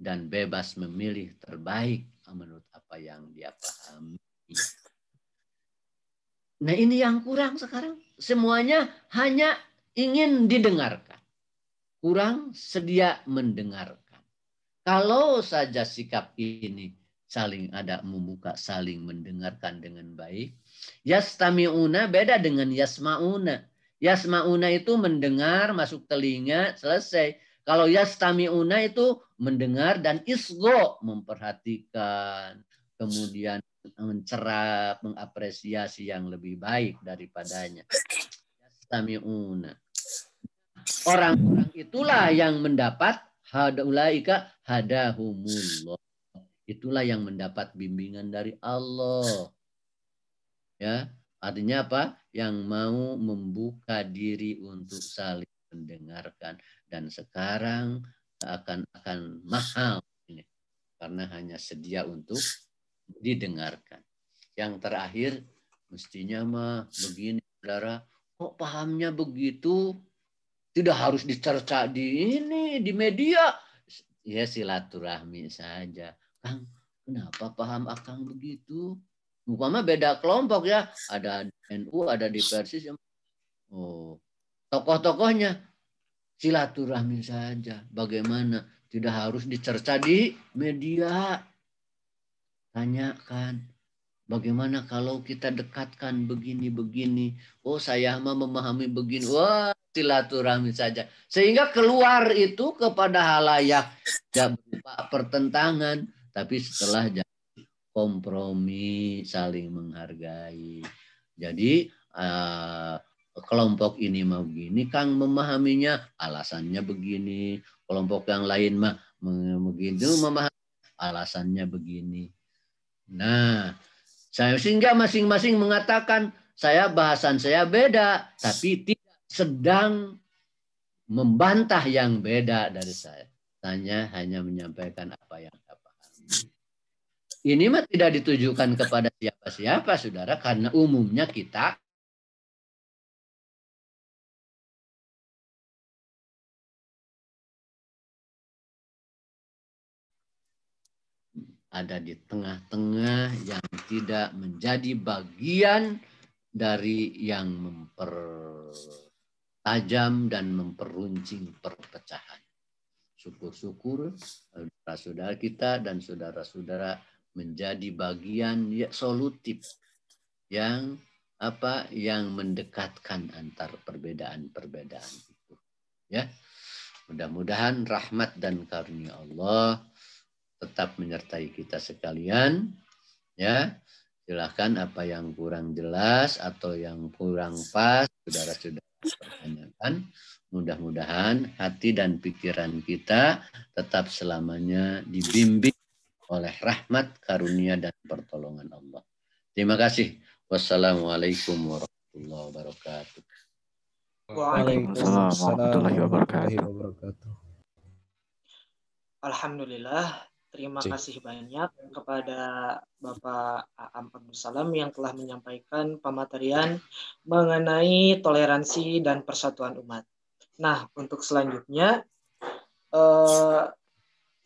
dan bebas memilih terbaik menurut apa yang dia pahami. Nah ini yang kurang sekarang. Semuanya hanya ingin didengarkan. Kurang sedia mendengarkan. Kalau saja sikap ini saling ada membuka, saling mendengarkan dengan baik. Yastami'una beda dengan yasma'una. Yasma'una itu mendengar, masuk telinga, selesai. Kalau yastami'una itu mendengar dan isgo, memperhatikan. Kemudian mencerap, mengapresiasi yang lebih baik daripadanya. Orang-orang itulah yang mendapat hadaulaika hadahumullah. Itulah yang mendapat bimbingan dari Allah. Ya, artinya apa? Yang mau membuka diri untuk saling mendengarkan dan sekarang akan akan mahal ini karena hanya sedia untuk didengarkan. Yang terakhir, mestinya mah begini, saudara. Kok pahamnya begitu? Tidak harus dicerca di ini, di media. Ya silaturahmi saja. Kang, kenapa paham akang begitu? Umpama beda kelompok ya. Ada NU, ada di Persis. Oh, tokoh-tokohnya silaturahmi saja. Bagaimana? Tidak harus dicerca di media. Tanyakan, bagaimana kalau kita dekatkan begini-begini? Oh, saya mah memahami begini. Wah, silaturahmi saja. Sehingga keluar itu kepada halayak ya berupa pertentangan, tapi setelah jadi kompromi, saling menghargai. Jadi uh, kelompok ini mau begini, Kang memahaminya alasannya begini, kelompok yang lain mah begitu memahami alasannya begini. Nah, saya sehingga masing-masing mengatakan saya bahasan saya beda, tapi tidak sedang membantah yang beda dari saya. Tanya hanya menyampaikan apa yang saya pahami. Ini mah tidak ditujukan kepada siapa-siapa, saudara, karena umumnya kita ada di tengah-tengah yang tidak menjadi bagian dari yang mempertajam dan memperuncing perpecahan. Syukur-syukur saudara-saudara kita dan saudara-saudara menjadi bagian ya, solutif yang apa yang mendekatkan antar perbedaan-perbedaan itu. Ya. Mudah-mudahan rahmat dan karunia Allah tetap menyertai kita sekalian. Ya, silahkan apa yang kurang jelas atau yang kurang pas, saudara-saudara pertanyakan. Mudah-mudahan hati dan pikiran kita tetap selamanya dibimbing oleh rahmat, karunia, dan pertolongan Allah. Terima kasih. Wassalamualaikum warahmatullahi wabarakatuh. Waalaikumsalam warahmatullahi wabarakatuh. Alhamdulillah Terima Cik. kasih banyak kepada Bapak Aam Abdussalam yang telah menyampaikan pematerian mengenai toleransi dan persatuan umat. Nah, untuk selanjutnya eh,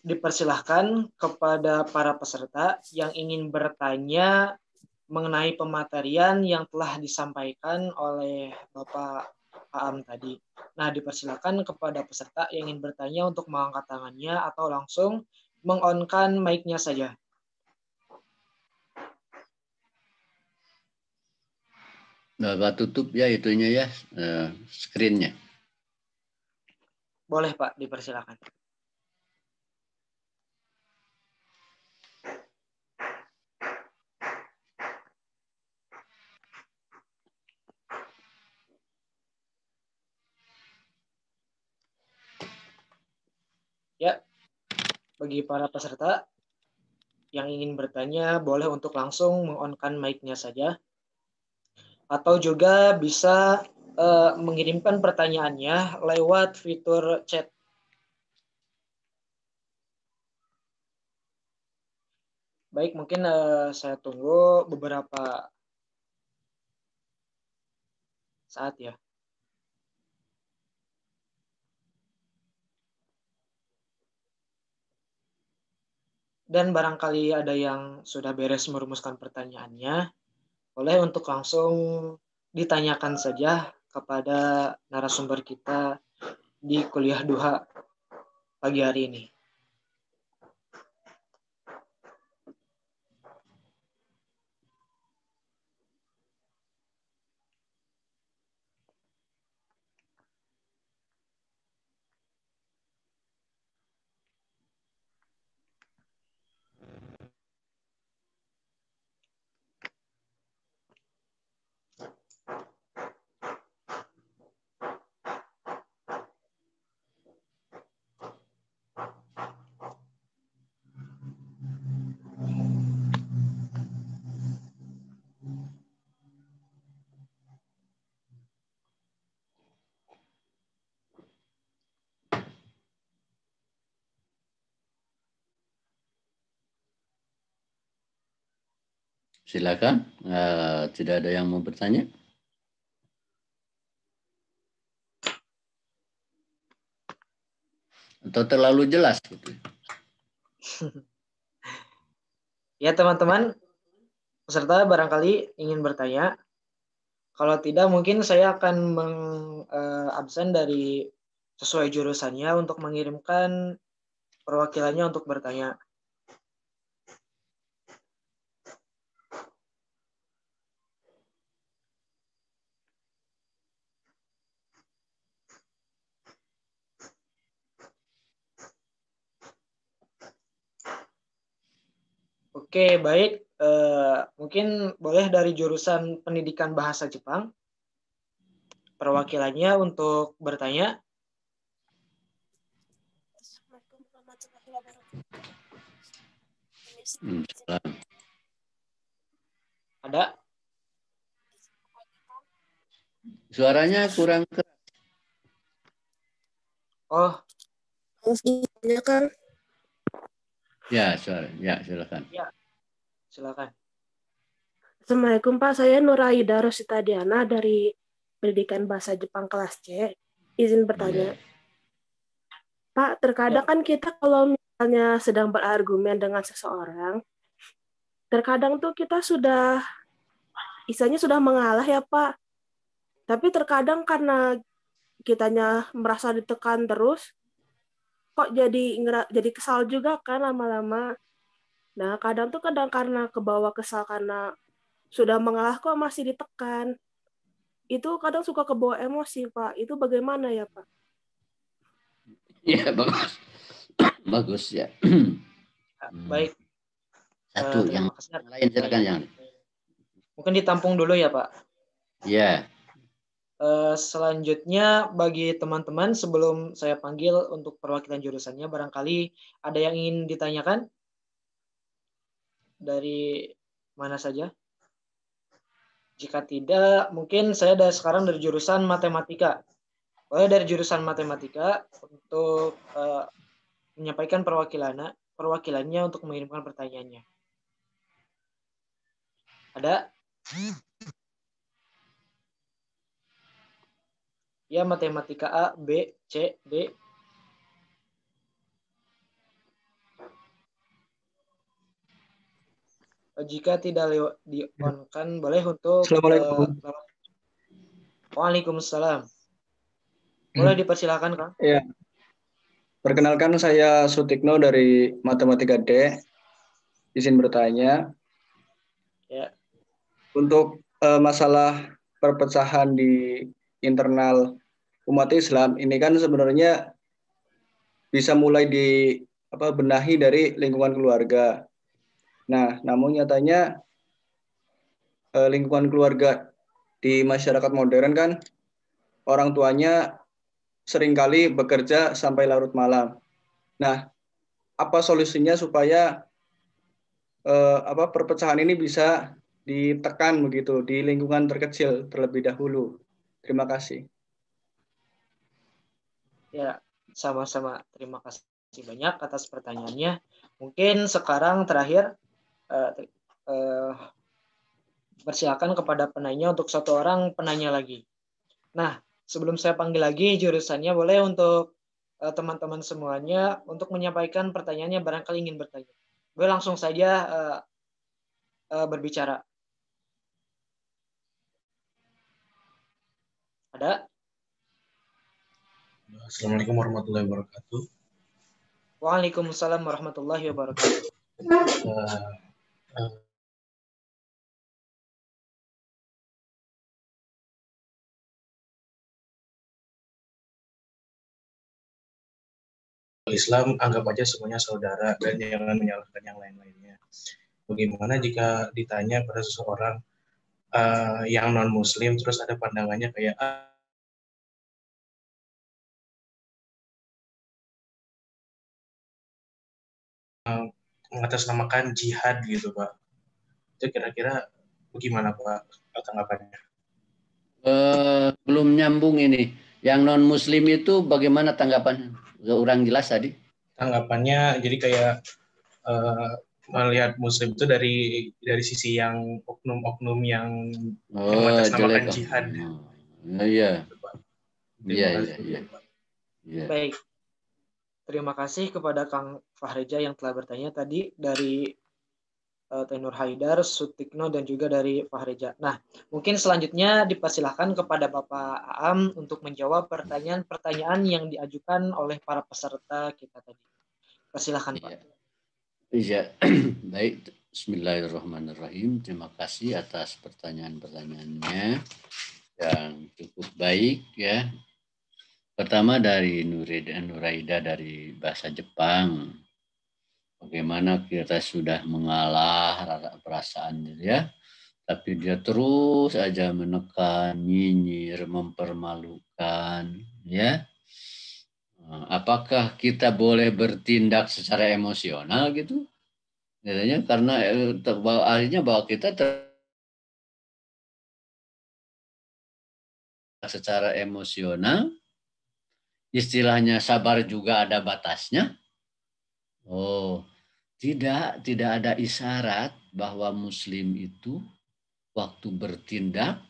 dipersilahkan kepada para peserta yang ingin bertanya mengenai pematerian yang telah disampaikan oleh Bapak Aam tadi. Nah, dipersilahkan kepada peserta yang ingin bertanya untuk mengangkat tangannya atau langsung mengonkan mic-nya saja. Bapak nah, tutup ya itunya ya, eh, screen-nya. Boleh Pak, dipersilakan. Bagi para peserta yang ingin bertanya, boleh untuk langsung mengonkan mic-nya saja. Atau juga bisa uh, mengirimkan pertanyaannya lewat fitur chat. Baik, mungkin uh, saya tunggu beberapa saat ya. Dan barangkali ada yang sudah beres merumuskan pertanyaannya, boleh untuk langsung ditanyakan saja kepada narasumber kita di kuliah duha pagi hari ini. Silakan. Eh, tidak ada yang mau bertanya? Atau terlalu jelas ya teman-teman, peserta barangkali ingin bertanya. Kalau tidak mungkin saya akan mengabsen eh, uh, dari sesuai jurusannya untuk mengirimkan perwakilannya untuk bertanya. Oke, baik. Uh, mungkin boleh dari jurusan pendidikan bahasa Jepang perwakilannya untuk bertanya. Ada? Suaranya kurang keras. Oh. Kan? Ya, suara. Ya, silakan. Ya. Silakan. Assalamualaikum Pak, saya Nuraida Rosita Diana dari Pendidikan Bahasa Jepang kelas C. Izin bertanya. Hmm. Pak, terkadang ya. kan kita kalau misalnya sedang berargumen dengan seseorang, terkadang tuh kita sudah isanya sudah mengalah ya Pak. Tapi terkadang karena kitanya merasa ditekan terus, kok jadi jadi kesal juga kan lama-lama. Nah, kadang tuh kadang karena kebawa kesal karena sudah mengalah kok masih ditekan. Itu kadang suka kebawa emosi, Pak. Itu bagaimana ya, Pak? Iya, bagus. bagus ya. Nah, hmm. Baik. Satu uh, yang lain silakan yang. Mungkin ditampung dulu ya, Pak. Iya. Yeah. Uh, selanjutnya bagi teman-teman sebelum saya panggil untuk perwakilan jurusannya barangkali ada yang ingin ditanyakan? dari mana saja? Jika tidak, mungkin saya dari sekarang dari jurusan matematika. saya dari jurusan matematika untuk uh, menyampaikan perwakilannya, perwakilannya untuk mengirimkan pertanyaannya. Ada? Ya, matematika A, B, C, D, jika tidak di-on-kan boleh untuk Assalamualaikum. Uh, Waalaikumsalam. Hmm. Boleh dipersilakan, Kang? Iya. Perkenalkan saya Sutikno dari Matematika D. Izin bertanya. Ya. Untuk uh, masalah perpecahan di internal umat Islam ini kan sebenarnya bisa mulai di apa benahi dari lingkungan keluarga Nah, namun nyatanya eh, lingkungan keluarga di masyarakat modern kan orang tuanya seringkali bekerja sampai larut malam. Nah, apa solusinya supaya eh, apa perpecahan ini bisa ditekan begitu di lingkungan terkecil terlebih dahulu. Terima kasih. Ya, sama-sama. Terima kasih banyak atas pertanyaannya. Mungkin sekarang terakhir uh, uh, kepada penanya untuk satu orang penanya lagi. Nah, sebelum saya panggil lagi jurusannya boleh untuk eh, teman-teman uh, semuanya untuk menyampaikan pertanyaannya barangkali ingin bertanya. Boleh langsung saja uh, uh, berbicara. Ada? Assalamualaikum warahmatullahi wabarakatuh. Waalaikumsalam warahmatullahi wabarakatuh. Uh, Islam anggap aja semuanya saudara dan jangan menyalahkan yang lain-lainnya. Bagaimana jika ditanya pada seseorang, uh, yang non muslim terus ada pandangannya kayak, ah mengatasnamakan jihad gitu pak itu kira-kira bagaimana pak tanggapannya uh, eh, belum nyambung ini yang non muslim itu bagaimana tanggapan orang jelas tadi tanggapannya jadi kayak uh, melihat muslim itu dari dari sisi yang oknum-oknum yang, oh, mengatasnamakan jihad oh, iya. Iya, iya iya iya baik Terima kasih kepada Kang Fahreja yang telah bertanya tadi dari uh, eh, Tenur Haidar, Sutikno, dan juga dari Fahreja. Nah, mungkin selanjutnya dipersilahkan kepada Bapak Aam untuk menjawab pertanyaan-pertanyaan yang diajukan oleh para peserta kita tadi. Persilahkan Pak. Iya, baik. Bismillahirrahmanirrahim. Terima kasih atas pertanyaan-pertanyaannya yang cukup baik ya Pertama dari dan Nuraida dari bahasa Jepang. Bagaimana kita sudah mengalah rasa-rasa perasaan dia, ya. tapi dia terus aja menekan, nyinyir, mempermalukan, ya. Apakah kita boleh bertindak secara emosional gitu? Katanya karena eh, akhirnya bahwa kita ter secara emosional istilahnya sabar juga ada batasnya? Oh, tidak, tidak ada isyarat bahwa muslim itu waktu bertindak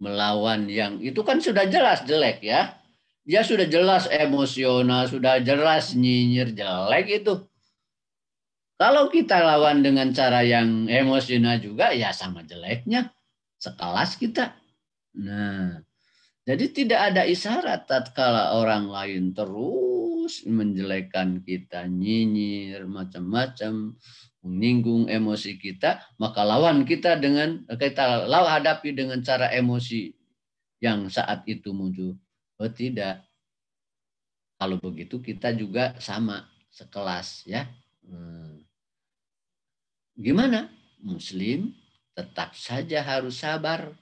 melawan yang itu kan sudah jelas jelek ya. Dia ya sudah jelas emosional, sudah jelas nyinyir jelek itu. Kalau kita lawan dengan cara yang emosional juga ya sama jeleknya sekelas kita. Nah, jadi tidak ada isyarat tatkala orang lain terus menjelekan kita, nyinyir, macam-macam, menyinggung emosi kita, maka lawan kita dengan kita lawan hadapi dengan cara emosi yang saat itu muncul. Oh tidak. Kalau begitu kita juga sama sekelas ya. Hmm. Gimana? Muslim tetap saja harus sabar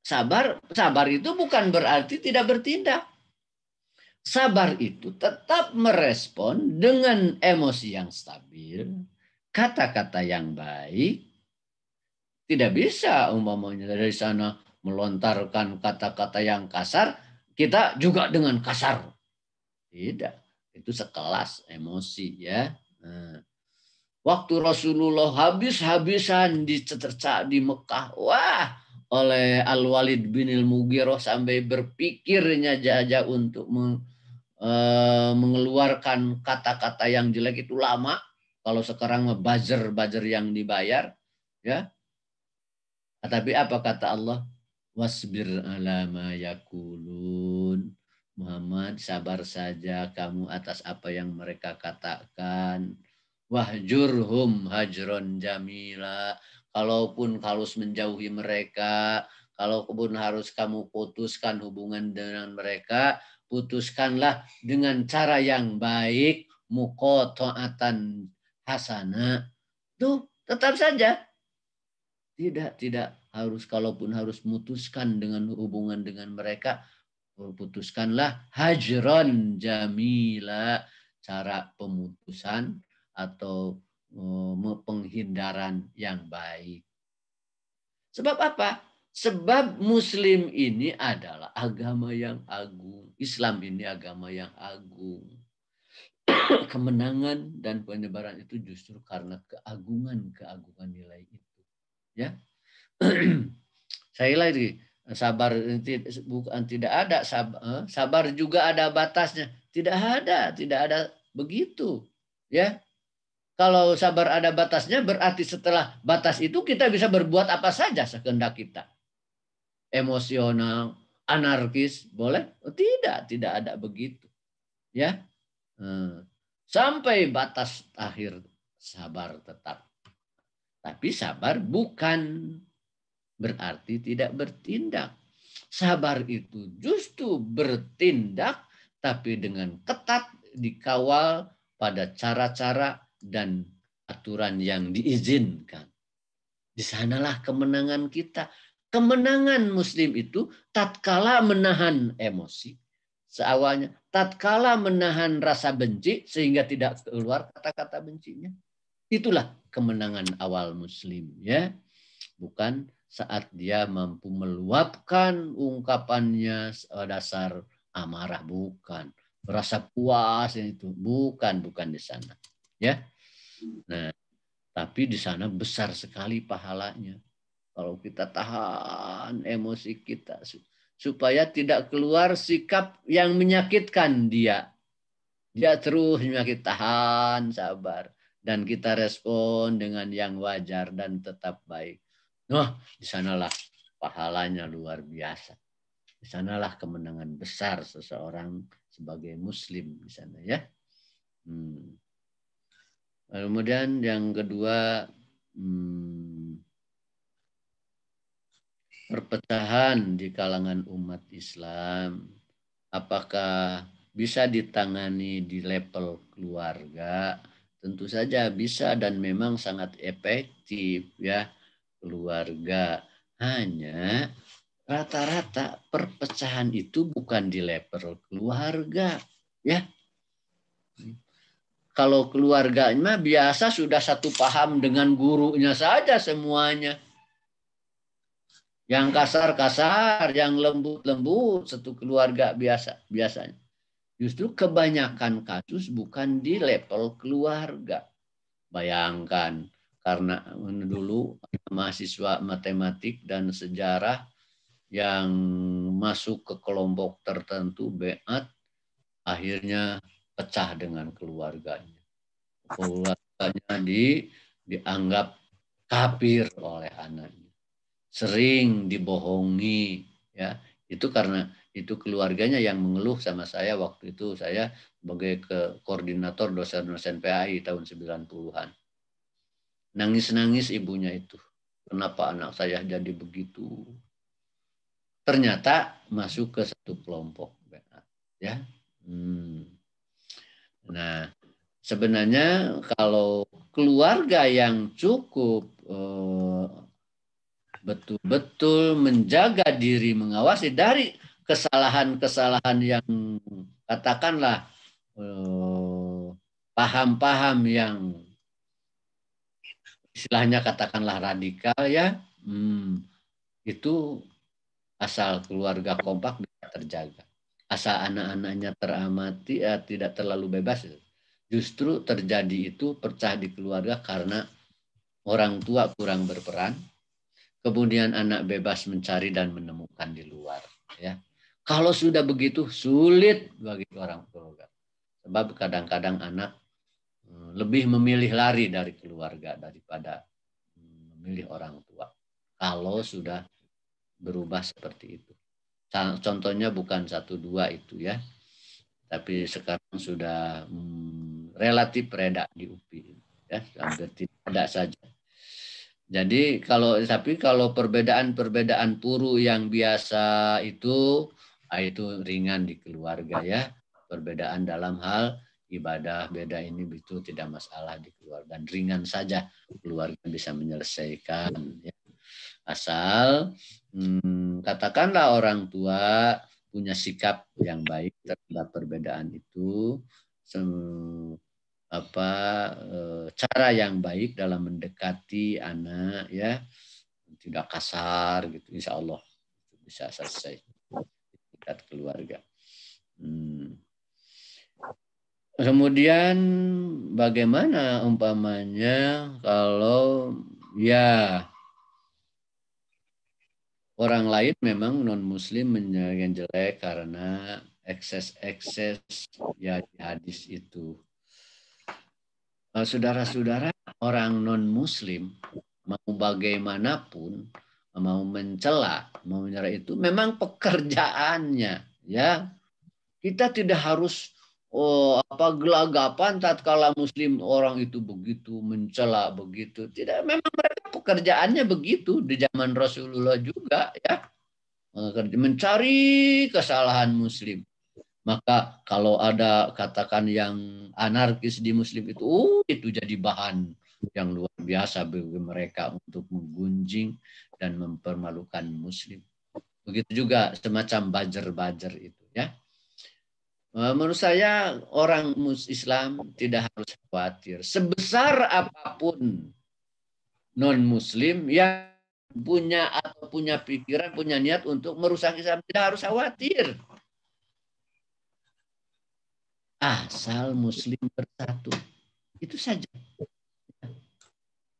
Sabar, sabar itu bukan berarti tidak bertindak. Sabar itu tetap merespon dengan emosi yang stabil, kata-kata yang baik. Tidak bisa umpamanya dari sana melontarkan kata-kata yang kasar, kita juga dengan kasar. Tidak, itu sekelas emosi ya. Nah, waktu Rasulullah habis-habisan dicerca di Mekah, wah oleh Al-Walid bin Al-Mughirah sampai berpikirnya jaja untuk eh, mengeluarkan kata-kata yang jelek itu lama. Kalau sekarang buzzer-buzzer yang dibayar, ya. Tapi apa kata Allah? Wasbir alama yakulun. Muhammad, sabar saja kamu atas apa yang mereka katakan. Wahjurhum hajron jamila kalaupun harus menjauhi mereka, kalaupun harus kamu putuskan hubungan dengan mereka, putuskanlah dengan cara yang baik, mukotoatan hasana. Tuh, tetap saja. Tidak, tidak harus kalaupun harus mutuskan dengan hubungan dengan mereka, putuskanlah hajron jamila cara pemutusan atau Eh, penghindaran yang baik. Sebab apa? Sebab Muslim ini adalah agama yang agung. Islam ini agama yang agung. Kemenangan dan penyebaran itu justru karena keagungan-keagungan nilai itu. Ya, Saya lagi sabar bukan tidak ada eh, sabar, juga ada batasnya. Tidak ada, tidak ada begitu. Ya, kalau sabar ada batasnya berarti setelah batas itu kita bisa berbuat apa saja sekendak kita. Emosional, anarkis, boleh? Oh, tidak, tidak ada begitu. Ya. Eh, sampai batas akhir sabar tetap. Tapi sabar bukan berarti tidak bertindak. Sabar itu justru bertindak tapi dengan ketat dikawal pada cara-cara dan aturan yang diizinkan. Di sanalah kemenangan kita. Kemenangan muslim itu tatkala menahan emosi seawalnya, tatkala menahan rasa benci sehingga tidak keluar kata-kata bencinya. Itulah kemenangan awal muslim ya. Bukan saat dia mampu meluapkan ungkapannya dasar amarah bukan rasa puas itu bukan bukan di sana ya. Nah, tapi di sana besar sekali pahalanya. Kalau kita tahan emosi kita supaya tidak keluar sikap yang menyakitkan dia. Dia terus menyakit tahan, sabar dan kita respon dengan yang wajar dan tetap baik. Nah, di sanalah pahalanya luar biasa. Di sanalah kemenangan besar seseorang sebagai muslim di sana ya. Hmm kemudian yang kedua hmm, perpecahan di kalangan umat Islam apakah bisa ditangani di level keluarga tentu saja bisa dan memang sangat efektif ya keluarga hanya rata-rata perpecahan itu bukan di level keluarga ya kalau keluarganya biasa sudah satu paham dengan gurunya saja semuanya. Yang kasar-kasar, yang lembut-lembut, satu keluarga biasa biasanya. Justru kebanyakan kasus bukan di level keluarga. Bayangkan, karena dulu mahasiswa matematik dan sejarah yang masuk ke kelompok tertentu, beat, akhirnya pecah dengan keluarganya. Keluarganya di, dianggap kafir oleh anaknya. Sering dibohongi ya. Itu karena itu keluarganya yang mengeluh sama saya waktu itu saya sebagai ke koordinator dosen-dosen PAI tahun 90-an. Nangis-nangis ibunya itu. Kenapa anak saya jadi begitu? Ternyata masuk ke satu kelompok ya. Hmm. Nah, sebenarnya kalau keluarga yang cukup eh, betul-betul eh, menjaga diri, mengawasi dari kesalahan-kesalahan yang katakanlah eh, paham-paham eh, yang istilahnya katakanlah radikal ya, hmm, itu asal keluarga kompak bisa terjaga asal anak-anaknya teramati eh, tidak terlalu bebas justru terjadi itu pecah di keluarga karena orang tua kurang berperan kemudian anak bebas mencari dan menemukan di luar ya kalau sudah begitu sulit bagi orang tua sebab kadang-kadang anak eh, lebih memilih lari dari keluarga daripada hmm, memilih orang tua kalau sudah berubah seperti itu Contohnya bukan satu dua itu ya, tapi sekarang sudah hmm, relatif reda di UPI, ya hampir tidak ada saja. Jadi kalau tapi kalau perbedaan-perbedaan puru yang biasa itu ah, itu ringan di keluarga ya. Perbedaan dalam hal ibadah beda ini itu tidak masalah di keluarga dan ringan saja keluarga bisa menyelesaikan ya. Asal hmm, katakanlah orang tua punya sikap yang baik terhadap perbedaan itu, sem, apa e, cara yang baik dalam mendekati anak ya, tidak kasar gitu, insya Allah bisa selesai tingkat keluarga. Hmm. Kemudian bagaimana umpamanya kalau ya orang lain memang non muslim yang jelek karena ekses-ekses ya hadis itu. Eh, saudara-saudara, orang non-muslim mau bagaimanapun mau mencela, mau menyerah itu memang pekerjaannya, ya. Kita tidak harus oh, apa gelagapan tatkala muslim orang itu begitu mencela begitu tidak memang mereka pekerjaannya begitu di zaman Rasulullah juga ya mencari kesalahan muslim maka kalau ada katakan yang anarkis di muslim itu oh, itu jadi bahan yang luar biasa bagi mereka untuk menggunjing dan mempermalukan muslim begitu juga semacam bajer-bajer itu ya Eh, menurut saya orang Islam tidak harus khawatir. Sebesar apapun non-Muslim yang punya atau punya pikiran, punya niat untuk merusak Islam, tidak harus khawatir. Asal Muslim bersatu. Itu saja.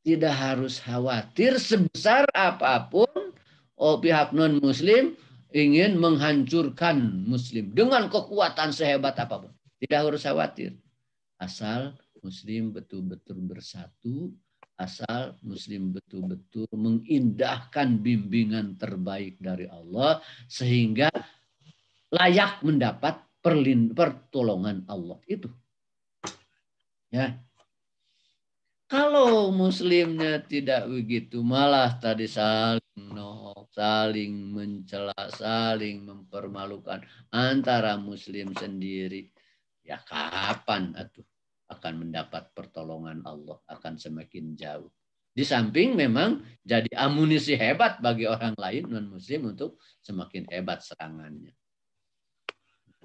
Tidak harus khawatir sebesar apapun oh, pihak non-Muslim ingin menghancurkan Muslim dengan kekuatan sehebat apapun. Tidak harus khawatir. Asal Muslim betul-betul bersatu, asal Muslim betul-betul mengindahkan bimbingan terbaik dari Allah sehingga layak mendapat pertolongan Allah itu. Ya. Kalau muslimnya tidak begitu malah tadi saling no saling mencela, saling mempermalukan antara muslim sendiri. Ya kapan atuh akan mendapat pertolongan Allah, akan semakin jauh. Di samping memang jadi amunisi hebat bagi orang lain non-muslim untuk semakin hebat serangannya.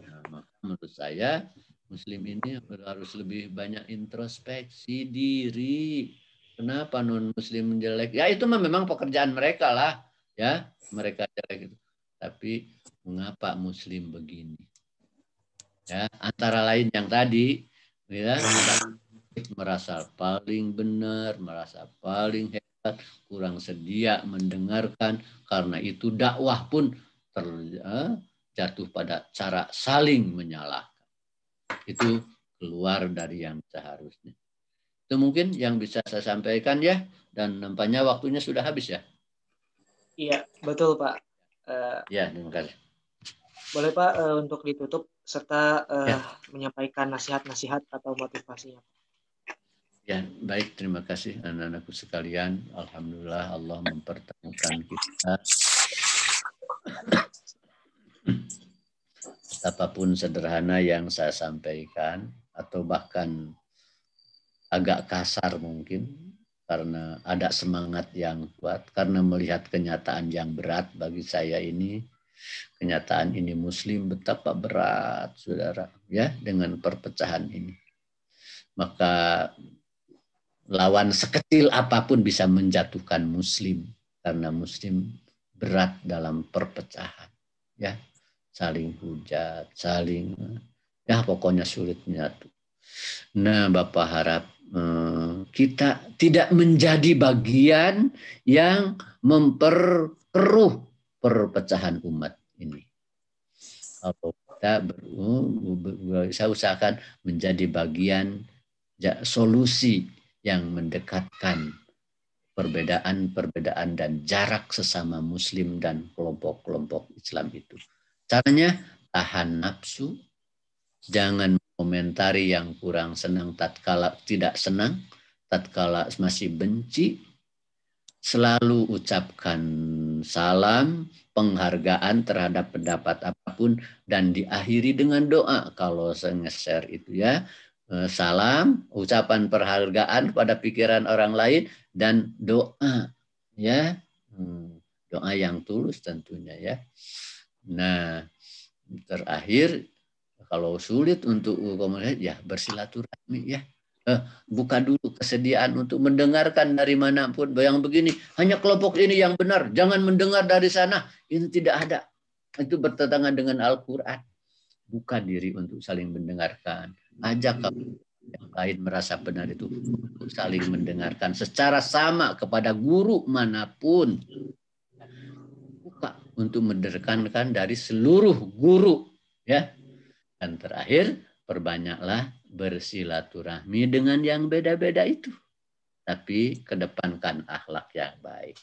Nah, maka menurut saya muslim ini harus lebih banyak introspeksi diri. Kenapa non-muslim jelek? Ya itu memang pekerjaan mereka lah ya mereka jelek itu tapi mengapa muslim begini ya antara lain yang tadi ya merasa paling benar merasa paling hebat kurang sedia mendengarkan karena itu dakwah pun eh, jatuh pada cara saling menyalahkan itu keluar dari yang seharusnya itu mungkin yang bisa saya sampaikan ya dan nampaknya waktunya sudah habis ya Iya, betul Pak. Uh, ya, terima kasih. Boleh Pak uh, untuk ditutup serta uh, ya. menyampaikan nasihat-nasihat atau motivasinya. Ya, baik. Terima kasih anak-anakku sekalian. Alhamdulillah Allah mempertemukan kita. Apapun sederhana yang saya sampaikan atau bahkan agak kasar mungkin karena ada semangat yang kuat, karena melihat kenyataan yang berat bagi saya ini, kenyataan ini Muslim betapa berat, saudara, ya dengan perpecahan ini. Maka lawan sekecil apapun bisa menjatuhkan Muslim karena Muslim berat dalam perpecahan, ya saling hujat, saling ya pokoknya sulit menyatu. Nah, Bapak harap Eh, kita tidak menjadi bagian yang memperkeruh perpecahan umat ini. Kalau kita ber, saya usahakan menjadi bagian solusi yang mendekatkan perbedaan-perbedaan dan jarak sesama muslim dan kelompok-kelompok Islam itu. Caranya tahan nafsu, jangan komentari yang kurang senang tatkala tidak senang, tatkala masih benci, selalu ucapkan salam, penghargaan terhadap pendapat apapun dan diakhiri dengan doa kalau sengeser itu ya. Eh, salam, ucapan perhargaan pada pikiran orang lain dan doa ya. Hmm, doa yang tulus tentunya ya. Nah, terakhir kalau sulit untuk komunikasi, uh, ya bersilaturahmi ya. Eh, buka dulu kesediaan untuk mendengarkan dari manapun. Bayang begini, hanya kelompok ini yang benar. Jangan mendengar dari sana. Itu tidak ada. Itu bertentangan dengan Al-Quran. Buka diri untuk saling mendengarkan. Ajak kamu yang lain merasa benar itu untuk saling mendengarkan secara sama kepada guru manapun. Buka untuk mendengarkan dari seluruh guru. ya dan terakhir, perbanyaklah bersilaturahmi dengan yang beda-beda itu. Tapi kedepankan akhlak yang baik.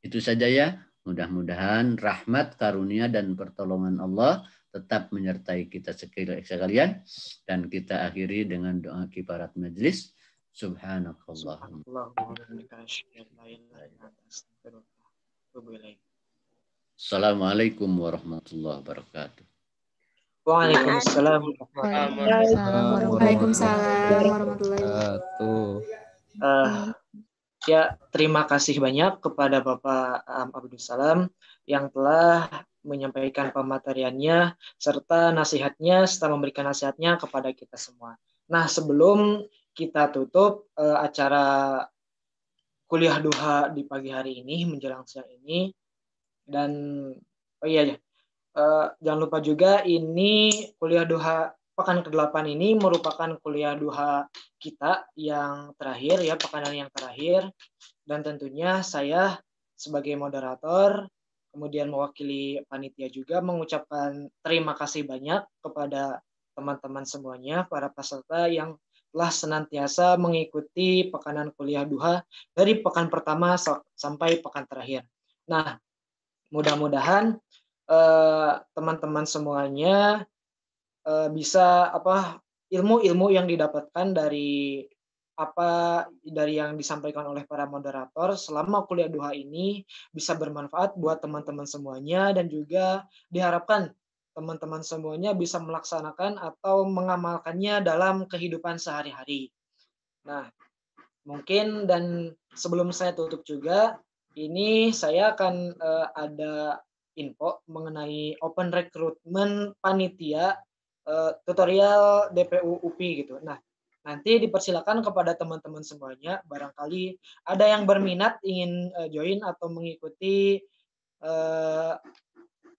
Itu saja ya. Mudah-mudahan rahmat, karunia, dan pertolongan Allah tetap menyertai kita sekalian. Dan kita akhiri dengan doa kiparat majelis. Subhanakallah. Assalamualaikum warahmatullahi wabarakatuh. Waalaikumsalam warahmatullahi wabarakatuh. ya, terima kasih banyak kepada Bapak Abdul Salam yang telah menyampaikan pemateriannya serta nasihatnya serta memberikan nasihatnya kepada kita semua. Nah, sebelum kita tutup uh, acara kuliah duha di pagi hari ini menjelang siang ini dan oh iya ya Eh, jangan lupa juga ini kuliah duha pekan ke-8 ini merupakan kuliah duha kita yang terakhir ya, pekanan yang terakhir. Dan tentunya saya sebagai moderator kemudian mewakili panitia juga mengucapkan terima kasih banyak kepada teman-teman semuanya, para peserta yang telah senantiasa mengikuti pekanan kuliah duha dari pekan pertama sampai pekan terakhir. Nah, mudah-mudahan Eh, teman-teman uh, semuanya uh, bisa apa ilmu-ilmu yang didapatkan dari apa dari yang disampaikan oleh para moderator selama kuliah duha ini bisa bermanfaat buat teman-teman semuanya dan juga diharapkan teman-teman semuanya bisa melaksanakan atau mengamalkannya dalam kehidupan sehari-hari. Nah, mungkin dan sebelum saya tutup juga, ini saya akan uh, ada info mengenai open recruitment panitia uh, tutorial DPU UPI gitu. Nah, nanti dipersilakan kepada teman-teman semuanya barangkali ada yang berminat ingin uh, join atau mengikuti uh,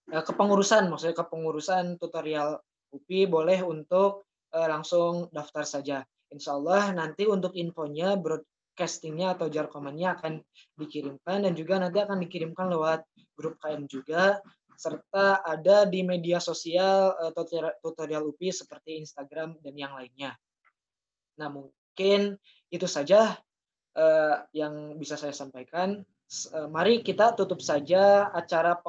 kepengurusan maksudnya kepengurusan tutorial UPI boleh untuk uh, langsung daftar saja. Insya Allah nanti untuk infonya castingnya atau jarkomannya akan dikirimkan dan juga nanti akan dikirimkan lewat grup KM juga serta ada di media sosial eh, tutorial, tutorial UPI seperti Instagram dan yang lainnya. Nah mungkin itu saja uh, yang bisa saya sampaikan. Uh, mari kita tutup saja acara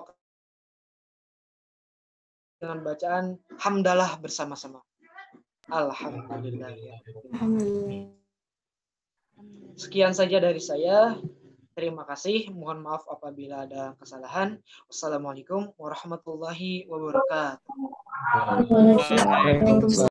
dengan bacaan hamdalah bersama-sama. Alhamdulillah. Alhamdulillah. Sekian saja dari saya. Terima kasih. Mohon maaf apabila ada kesalahan. Wassalamualaikum warahmatullahi wabarakatuh.